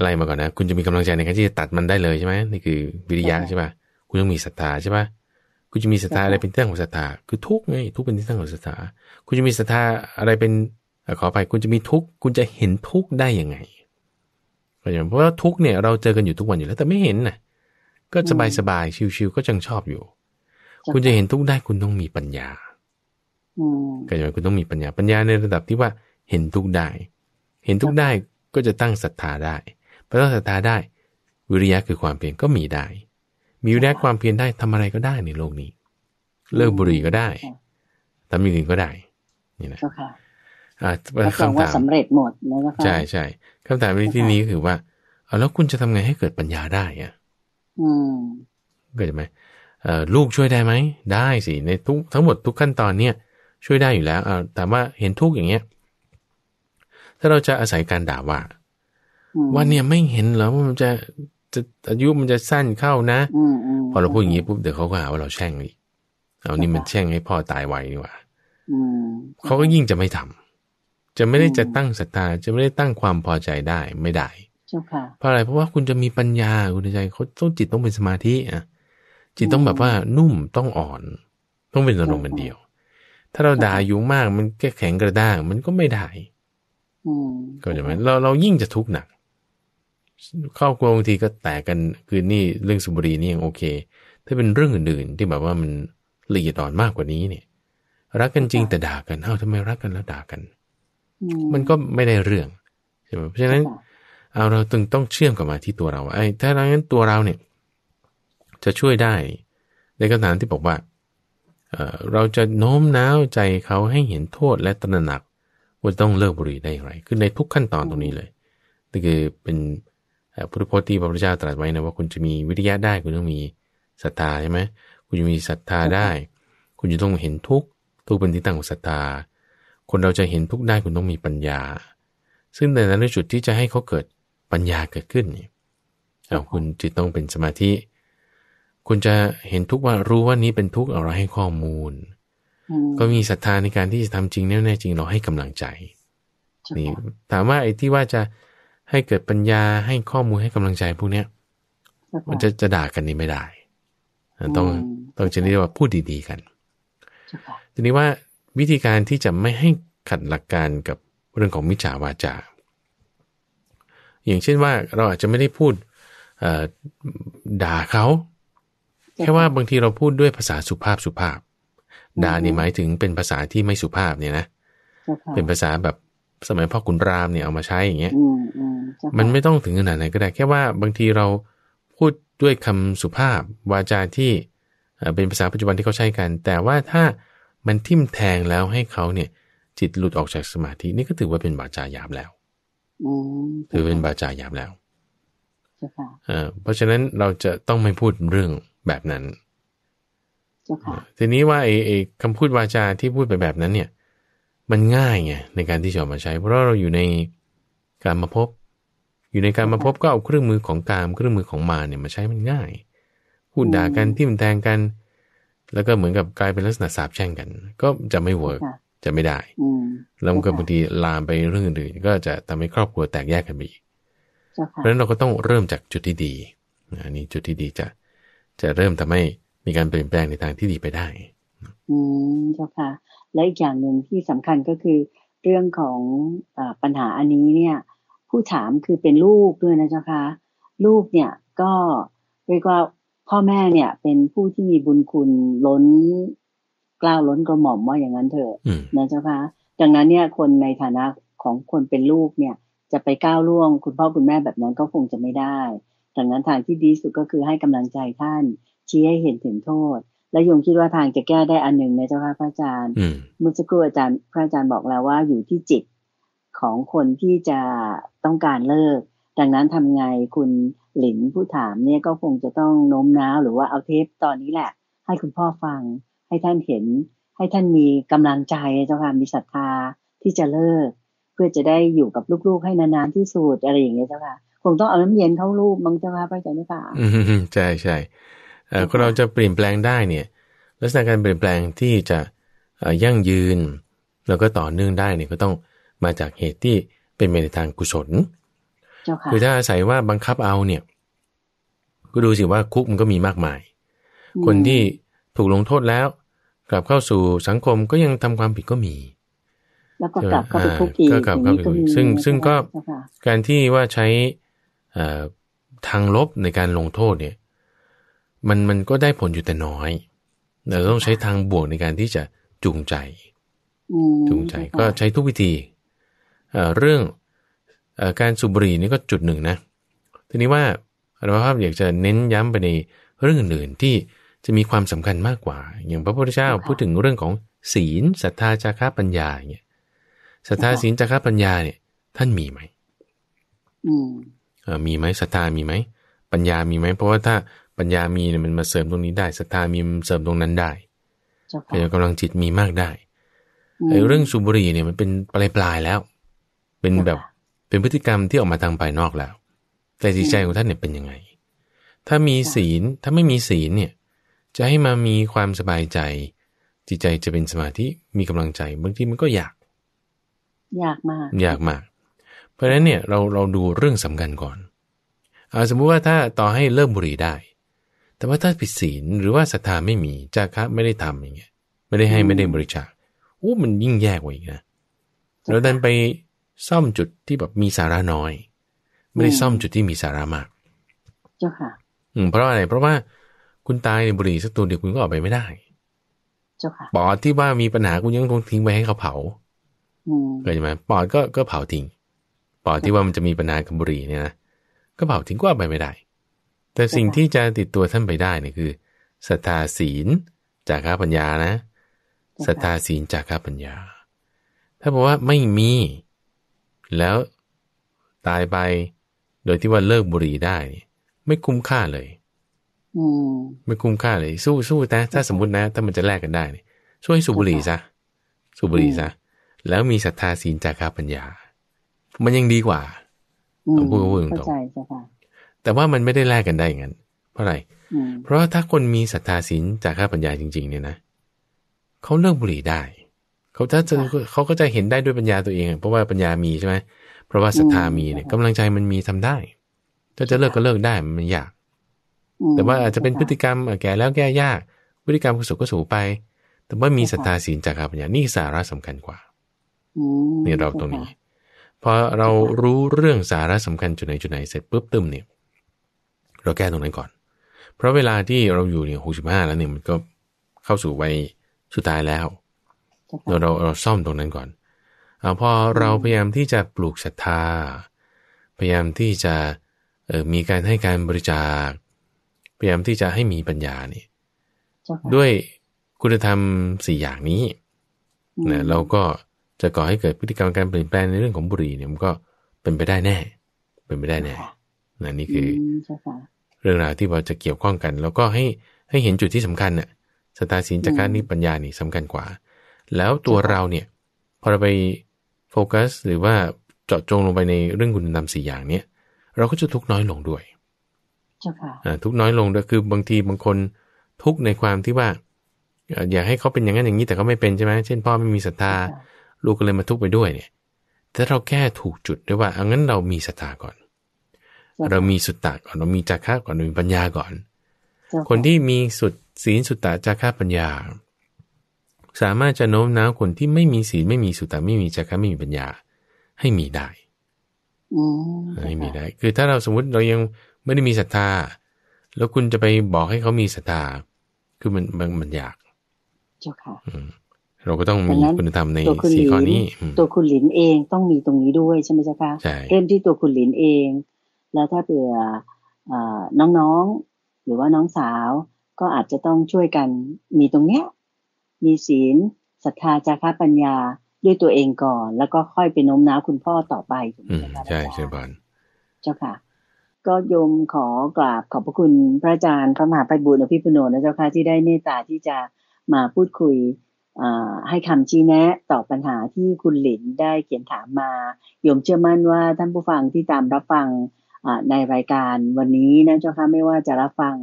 ไล่มาก่อนนะคุณจะมีกำลังใจในการที่จะตัดมันได้เลยใช่ไหมนี่คือวิริยะใช่ป่ะคุณต้องมีศรัทธาใช่ป่ะคุณจะมีศรัทธาอะไรเป็นที่ตั้งของศรัทธาคือทุกไงทุกเป็นที่ตั้งของศรัทธาคุณจะมีศรัทธาอะไรเป็นขอไปคุณจะมีทุกข์คุณจะเห็นทุกข์ได้ยังไงเพราะว่าทุกข์เนี่ย เราเจอกันอยู่ทุกวันอยู่แล้วแต่ไม่เห็นนะก็สบายสบายชิวๆก็จังชอบอยู่ คุณจะเห็นทุกได้คุณต้องมีปัญญาก็อย่างคุณต้องมีปัญญา ปัญญาในระดับที่ว่าเห็นทุกได้ เห็นทุกได้ก็จะตั้งศรัทธาได้พอตั้งศรัทธาได้ วิริยะคือความเพียรก็มีได้ มีวิริยะความเพียรได้ทำอะไรก็ได้ในโลกนี้ เลิกบุหรี่ก็ได้ทำอย่างอื่นก็ได้ นี่นะอ่าคำถามสำเร็จหมดแล้วนะคะใช่ใช่คำถามในที่นี้คือว่าเอาแล้วคุณจะทำไงให้เกิดปัญญาได้อ่ะเกิดไหมลูกช่วยได้ไหมได้สิในทุกทั้งหมดทุกขั้นตอนเนี่ยช่วยได้อยู่แล้วเอ่ว่าเห็นทุกอย่างเงี้ย ถ้าเราจะอาศัยการด่าว่าว่าเนี่ยไม่เห็นเหรอว่ามันจะจะอายุมันจะสั้นเข้านะพอเราพูดอย่างนี้ปุ๊บเดี๋ยวเขาก็หาว่าเราแช่งอีกเอานี่มันแช่งให้พ่อตายไวนี่หว่าเขาก็ยิ่งจะไม่ทำจะไม่ได้จะตั้งศรัทธาจะไม่ได้ตั้งความพอใจได้ ไม่ได้ เพราะอะไร เพราะว่าคุณจะมีปัญญา คุณใจเขาต้องจิตต้องเป็นสมาธิอ่ะ จิตต้องแบบว่านุ่มต้องอ่อน ต้องเป็นอารมณ์เดียว ถ้าเราด่าอยู่มาก มันแแข็งกระด้าง มันก็ไม่ได้ก็จะไหมเราเรายิ่งจะทุกข์หนักครอบครัวบางทีก็แตกกัน คือนี่เรื่องสุบรีนี่ยังโอเค ถ้าเป็นเรื่องอื่น ๆ ที่แบบว่ามันละเอียดอ่อนมากกว่านี้เนี่ย รักกันจริงแต่ด่ากัน เอ้าทำไมรักกันแล้วด่ากันมันก็ไม่ได้เรื่องใช่ไหมเพราะฉะนั้น เอาเราตึงต้องเชื่อมกลับมาที่ตัวเราไอ้ถ้าเรางั้นตัวเราเนี่ย จะช่วยได้ ในระถานที่บอกว่าเราจะโน้มน้าวใจเขาให้เห็นโทษและตระหนัก ว่าต้องเลิกบุหรี่ได้อย่างไรคือในทุกขั้นตอนตรงนี้เลยนี่คือเป็นพุทธพจน์ที่พระพุทธเจ้าตรัสไว้นะว่าคุณจะมีวิทยะได้ คุณต้องมีศรัทธาใช่ไหมคุณจะมีศรัทธาได้ คุณจะต้องเห็นทุกทุกเป็นที่ตั้งของศรัทธาคนเราจะเห็นทุกได้คุณต้องมีปัญญา ซึ่งในนั้นในจุดที่จะให้เขาเกิดปัญญาเกิดขึ้นเอาคุณจิตต้องเป็นสมาธิ คุณจะเห็นทุกว่ารู้ว่านี้เป็นทุกอะไรให้ข้อมูล ก็มีศรัทธาในการที่จะทำจริงแน่ๆจริงเราให้กำลังใจ นี่ถามว่าไอ้ที่ว่าจะให้เกิดปัญญาให้ข้อมูลให้กำลังใจพวกเนี้ยมันจะจะด่ากันนี่ไม่ได้ต้องต้องจะเรียกว่าพูดดี ๆ กันทีนี้ว่าวิธีการที่จะไม่ให้ขัดหลักการกับเรื่องของมิจฉาวาจาอย่างเช่นว่าเราอาจจะไม่ได้พูดด่าเขาแค่ว่าบางทีเราพูดด้วยภาษาสุภาพสุภาพ ด่านี่หมายถึงเป็นภาษาที่ไม่สุภาพเนี่ยนะเป็นภาษาแบบ สมัยพ่อขุนรามเนี่ยเอามาใช้อย่างเงี้ยมันไม่ต้องถึงขนาดไหนก็ได้ แค่ว่าบางทีเราพูดด้วยคำสุภาพวาจาที่ เป็นภาษาปัจจุบันที่เขาใช้กัน แต่ว่าถ้ามันทิ่มแทงแล้วให้เขาเนี่ย จิตหลุดออกจากสมาธิ นี่ก็ถือว่าเป็นบาจาหยาบแล้วถือเป็นบาจาหยาบแล้วเพราะฉะนั้นเราจะต้องไม่พูดเรื่องแบบนั้นทีนี้ว่าไอ้คำพูดวาจาที่พูดไปแบบนั้นเนี่ย มันง่ายไงในการที่จะมาใช้ เพราะเราอยู่ในการมาพบ อยู่ในการมาพบก็เอาเครื่องมือของกามเครื่องมือของมาเนี่ยมาใช้มันง่าย พูดด่ากันทิ่มแทงกันแล้วก็เหมือนกับกลายเป็นลักษณะสาบแช่งกัน ก็จะไม่เวิร์กจะไม่ได้แล้วก็บางทีลามไปเรื่องอื่นก็จะทำให้ครอบครัวแตกแยกกันไปอีกเพราะฉะนั้นเราก็ต้องเริ่มจากจุดที่ดีอันนี้จุดที่ดีจะจะเริ่มทำให้มีการเปลี่ยนแปลงในทางที่ดีไปได้ อืมเจ้าค่ะ และอีกอย่างหนึ่งที่สำคัญก็คือ เรื่องของอปัญหาอันนี้เนี่ยผู้ถามคือเป็นลูกด้วยนะเจ้าค่ะลูกเนี่ยก็เรียกว่าพ่อแม่เนี่ย เป็นผู้ที่มีบุญคุณล้นกล้าวล้นกระหม่อมว่าอย่างนั้นเถอะนะเจ้าคะดังนั้นเนี่ยคนในฐานะของคนเป็นลูกเนี่ย จะไปก้าวล่วง คุณพ่อคุณแม่แบบนั้นก็คงจะไม่ได้ ดังนั้นทางที่ดีสุดก็คือให้กำลังใจท่านชี้ให้เห็นถึงโทษ และยงคิดว่าทางจะแก้ได้อันหนึ่งนะเจ้าค่ะพระอาจารย์เมื่อสักครู่อาจารย์ พระอาจารย์บอกแล้วว่า อยู่ที่จิตของคนที่จะต้องการเลิก ดังนั้นทำไงคุณหลินผู้ถามเนี่ยก็คงจะต้องโน้มน้าวหรือว่าเอาเทปตอนนี้แหละ ให้คุณพ่อฟังให้ท่านเห็นให้ท่านมีกำลังใจเจ้าค่ะมีศรัทธาที่จะเลิกเพื่อจะได้อยู่กับลูกๆ ให้นานๆ ที่สุดอะไรอย่างเงี้ยเจ้าค่ะคงต้องเอาน้ำเย็นเข้ารูปมั้งเจ้าค่ะพปใอจไรย์นี่ป่ใช่ใช่คนเราจะเปลี่ยนแปลงได้เนี่ย ลักษณะการเปลี่ยนแปลงที่จะยั่งยืน แล้วก็ต่อเนื่องได้เนี่ยก็ต้องมาจากเหตุที่เป็นไปในทางกุศลคือถ้าอาศัยว่าบังคับเอาเนี่ยก็ดูสิว่าคุกมันก็มีมากมาย คนที่ถูกลงโทษแล้ว กลับเข้าสู่สังคมก็ยังทำความผิดก็มี แล้วก็กลับเข้าไปคุกอีกก็กลับเข้าไปคุกซึ่งซึ่งก็การที่ว่าใช้ทางลบในการลงโทษเนี่ย มันมันก็ได้ผลอยู่แต่น้อยเราต้องใช้ทางบวกในการที่จะจูงใจจูงใจก็ใช้ทุกวิธีเรื่องการสูบบุหรี่นี่ก็จุดหนึ่งนะ ทีนี้ว่าอรรถภาพอยากจะเน้นย้ำไปในเรื่องอื่นที่จะมีความสำคัญมากกว่า อย่างพระพุทธเจ้าพูดถึงเรื่องของศีลศรัทธาจาระปัญญาเนี่ยศรัทธาศีลจาระปัญญาเนี่ย ท่านมีไหมอืมมีไหมศรัทธามีไหมปัญญามีไหม เพราะว่าถ้าปัญญามีเนี่ยมันมาเสริมตรงนี้ได้ศรัทธามีมันเสริมตรงนั้นได้ป็นกำลังจิตมีมากได้ ไอ้เรื่องสุบรีเนี่ยมันเป็นปลายปลายแล้ว เป็นแบบเป็นพฤติกรรมที่ออกมาทางภายนอกแล้ว แต่จิตใจของท่านเนี่ยเป็นยังไง ถ้ามีศีลถ้าไม่มีศีลเนี่ย จะให้มามีความสบายใจ จิตใจจะเป็นสมาธิมีกำลังใจบางทีมันก็อยาก อยากมาก อยากมาก เพราะฉะนั้นเนี่ยเราเราดูเรื่องสำคัญก่อนเอาสมมุติว่าถ้าต่อให้เลิกบุหรี่ได้ แต่ว่าถ้าผิดศีลหรือว่าศรัทธาไม่มี จาคะไม่ได้ทำอย่างเงี้ยไม่ได้ให้ไม่ได้บริจาคอู้มันยิ่งแย่กว่าอีกนะเราดันไปซ่อมจุดที่แบบมีสาระน้อย ไม่ได้ซ่อมจุดที่มีสาระมาก เจ้าค่ะ อืมเพราะอะไร เพราะว่าคุณตายในบุหรี่สักตัวเดียวคุณก็ออกไปไม่ได้ เจ้าค่ะปอดที่ว่ามีปัญหาคุณยังต้องทิ้งไว้ให้เขาเผาเกิดไหมปอดก็ก็เผาทิ้งปอดที่ว่ามันจะมีปัญหากับบุหรี่เนี่ยนะก็เผาทิ้งก็ออกไปไม่ได้ แต่สิ่งที่จะติดตัวท่านไปได้เนี่ยคือศรัทธาศีลจากข้าปัญญานะศรัทธาศีลจากข้าปัญญา ถ้าบอกว่าไม่มีแล้วตายไปโดยที่ว่าเลิกบุหรี่ได้ไม่คุ้มค่าเลยไม่คุ้มค่าเลย สู้ สู้นะถ้าสมมตินะถ้ามันจะแลกกันได้ช่วยสูบบุหรี่ซะสูบบุหรี่ซะแล้วมีศรัทธาศีลจาคาปัญญา มันยังดีกว่าผมพูดพูดตรงๆแต่ว่ามันไม่ได้แลกกันได้อย่างนั้นเพราะอะไรเพราะถ้าคนมีศรัทธาศีลจาคาปัญญาจริง ๆ เนี่ยนะเขาเลิกบุหรี่ได้เขาถ้าจะเขาก็จะเห็นได้ด้วยปัญญาตัวเอง เพราะว่าปัญญามีใช่ไหมเพราะว่าศรัทธามีเนี่ยกำลังใจมันมีทำได้ถ้าจะเลิกก็เลิกได้มันยาก แต่ว่าอาจจะเป็นพฤติกรรมแก่แล้วแก้ยากพฤติกรรมกุศลก็สูไป แต่ว่ามีศรัทธาศีลจากปัญญานี่สาระสำคัญกว่านี่เราตรงนี้พอเรารู้เรื่องสาระสำคัญจุดไหนจุดไหนเสร็จปุ๊บตึมเนี่ยเราแก้ตรงนั้นก่อน เพราะเวลาที่เราอยู่เนี่ยหกสิบห้าแล้วเนี่ยมันก็เข้าสู่วัยสุดท้ายแล้วเราเราเราซ่อมตรงนั้นก่อนอพอเราพยายามที่จะปลูกศรัทธา พยายามที่จะออมีการให้การบริจาค พยายามที่จะให้มีปัญญานี่ ด้วยคุณธรรมสี่อย่างนี้นะเราก็จะก่อให้เกิดพฤติกรรมการเปลี่ยนแปลงในเรื่องของบุหรี่เนี่ยมันก็เป็นไปได้แน่ เป็นไปได้แน่นะนี่คือเรื่องราวที่เราจะเกี่ยวข้องกัน แล้วก็ให้ให้เห็นจุดที่สำคัญน่ะสตาสินจักรนี้ปัญญานี่สำคัญกว่าแล้วตัวเราเนี่ยพอเราไปโฟกัสหรือว่าเจาะจงลงไปในเรื่องคุณธรรมสี่อย่างเนี่ยเราก็จะทุกน้อยลงด้วยทุกน้อยลงด้วยคือบางทีบางคนทุกในความที่ว่าอยากให้เขาเป็นอย่างนั้นอย่างนี้แต่เขาไม่เป็นใช่ไหมเช่นพ่อไม่มีศรัทธาลูกก็เลยมาทุกไปด้วยเนี่ยถ้าเราแก้ถูกจุดด้วยว่าเอางั้นเรามีศรัทธาก่อน เรามีสุตตะก่อนเรามีจาระก่อนเรามีปัญญาก่อนคนที่มีสุดศีลสุตตะจาระปัญญาสามารถจะโน้มน้าวคนที่ไม่มีศีลไม่มีสุตตะไม่มีจักขะไม่มีปัญญา ให้มีได้ให้มีได้ คือถ้าเราสมมติเรายังไม่ได้มีศรัทธาแล้วคุณจะไปบอกให้เขามีศรัทธาคือมันมันมันยาก เจ้าค่ะเราก็ต้องมีคุณธรรมในสี่ข้อนี้ ตัวคุณหลินเองต้องมีตรงนี้ด้วยใช่ไหมเจ้าค่ะเริ่มที่ตัวคุณหลินเอง แล้วถ้าเผื่อน้องๆหรือว่าน้องสาวก็อาจจะต้องช่วยกันมีตรงเนี้ยมีศีลศรัทธาจาระปัญญาด้วยตัวเองก่อน แล้วก็ค่อยไปโน้มน้าวคุณพ่อต่อไปอืมใช่ใช่บาน เจ้าค่ะ ก็โยมขอกราบขอบพระคุณพระอาจารย์พระมหาไพบุญอภิปุโนนะเจ้าค่ะที่ได้เมตตาที่จะมาพูดคุยให้คำชี้แนะตอบปัญหาที่คุณหลินได้เขียนถามมาโยมเชื่อมั่นว่าท่านผู้ฟังที่ตามรับฟังในรายการวันนี้นะ เจ้าค่ะไม่ว่าจะรับฟัง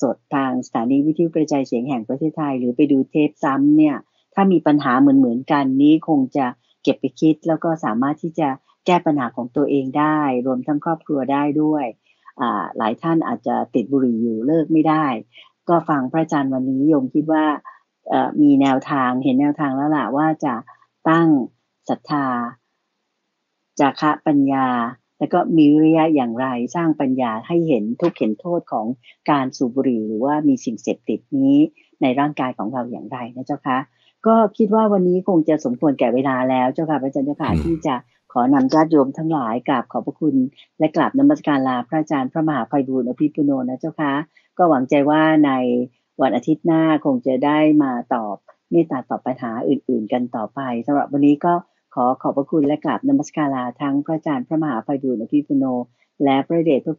สดทางสถานีวิทยุกระจายเสียงแห่งประเทศไทยหรือไปดูเทปซ้ำเนี่ย ถ้ามีปัญหาเหมือนเหมือนกันนี้คงจะเก็บไปคิด แล้วก็สามารถที่จะแก้ปัญหาของตัวเองได้ รวมทั้งครอบครัวได้ด้วยหลายท่านอาจจะติดบุหรี่อยู่เลิกไม่ได้ ก็ฟังพระอาจารย์วันนี้ยมคิดว่า มีแนวทางเห็นแนวทางแล้วล่ะว่าจะตั้งศรัทธาจากะปัญญาแล้วก็มีวิริยะอย่างไรสร้างปัญญาให้เห็นทุกเห็นโทษของการสูบบุหรี่หรือว่ามีสิ่งเสพติดนี้ ในร่างกายของเราอย่างไรนะเจ้าคะก็คิดว่าวันนี้คงจะสมควรแก่เวลาแล้วเจ้าค่ะพระอาจารย์เจ้าค่ะที่จะขอนำญาติโยมทั้งหลายกราบขอบพระคุณและกราบนมัสการลาพระอาจารย์พระมหาไพบูรณ์อภิปุโนนะเจ้าค่ะก็หวังใจว่าในวันอาทิตย์หน้าคงจะได้มาตอบเมตตาตอบปัญหาอื่น ๆ กันต่อไป สำหรับวันนี้ก็ขอขอบพระคุณและกราบนมัสการลาทั้งพระอาจารย์พระมหาไพบูลอภิปุโน และพระเดชพระ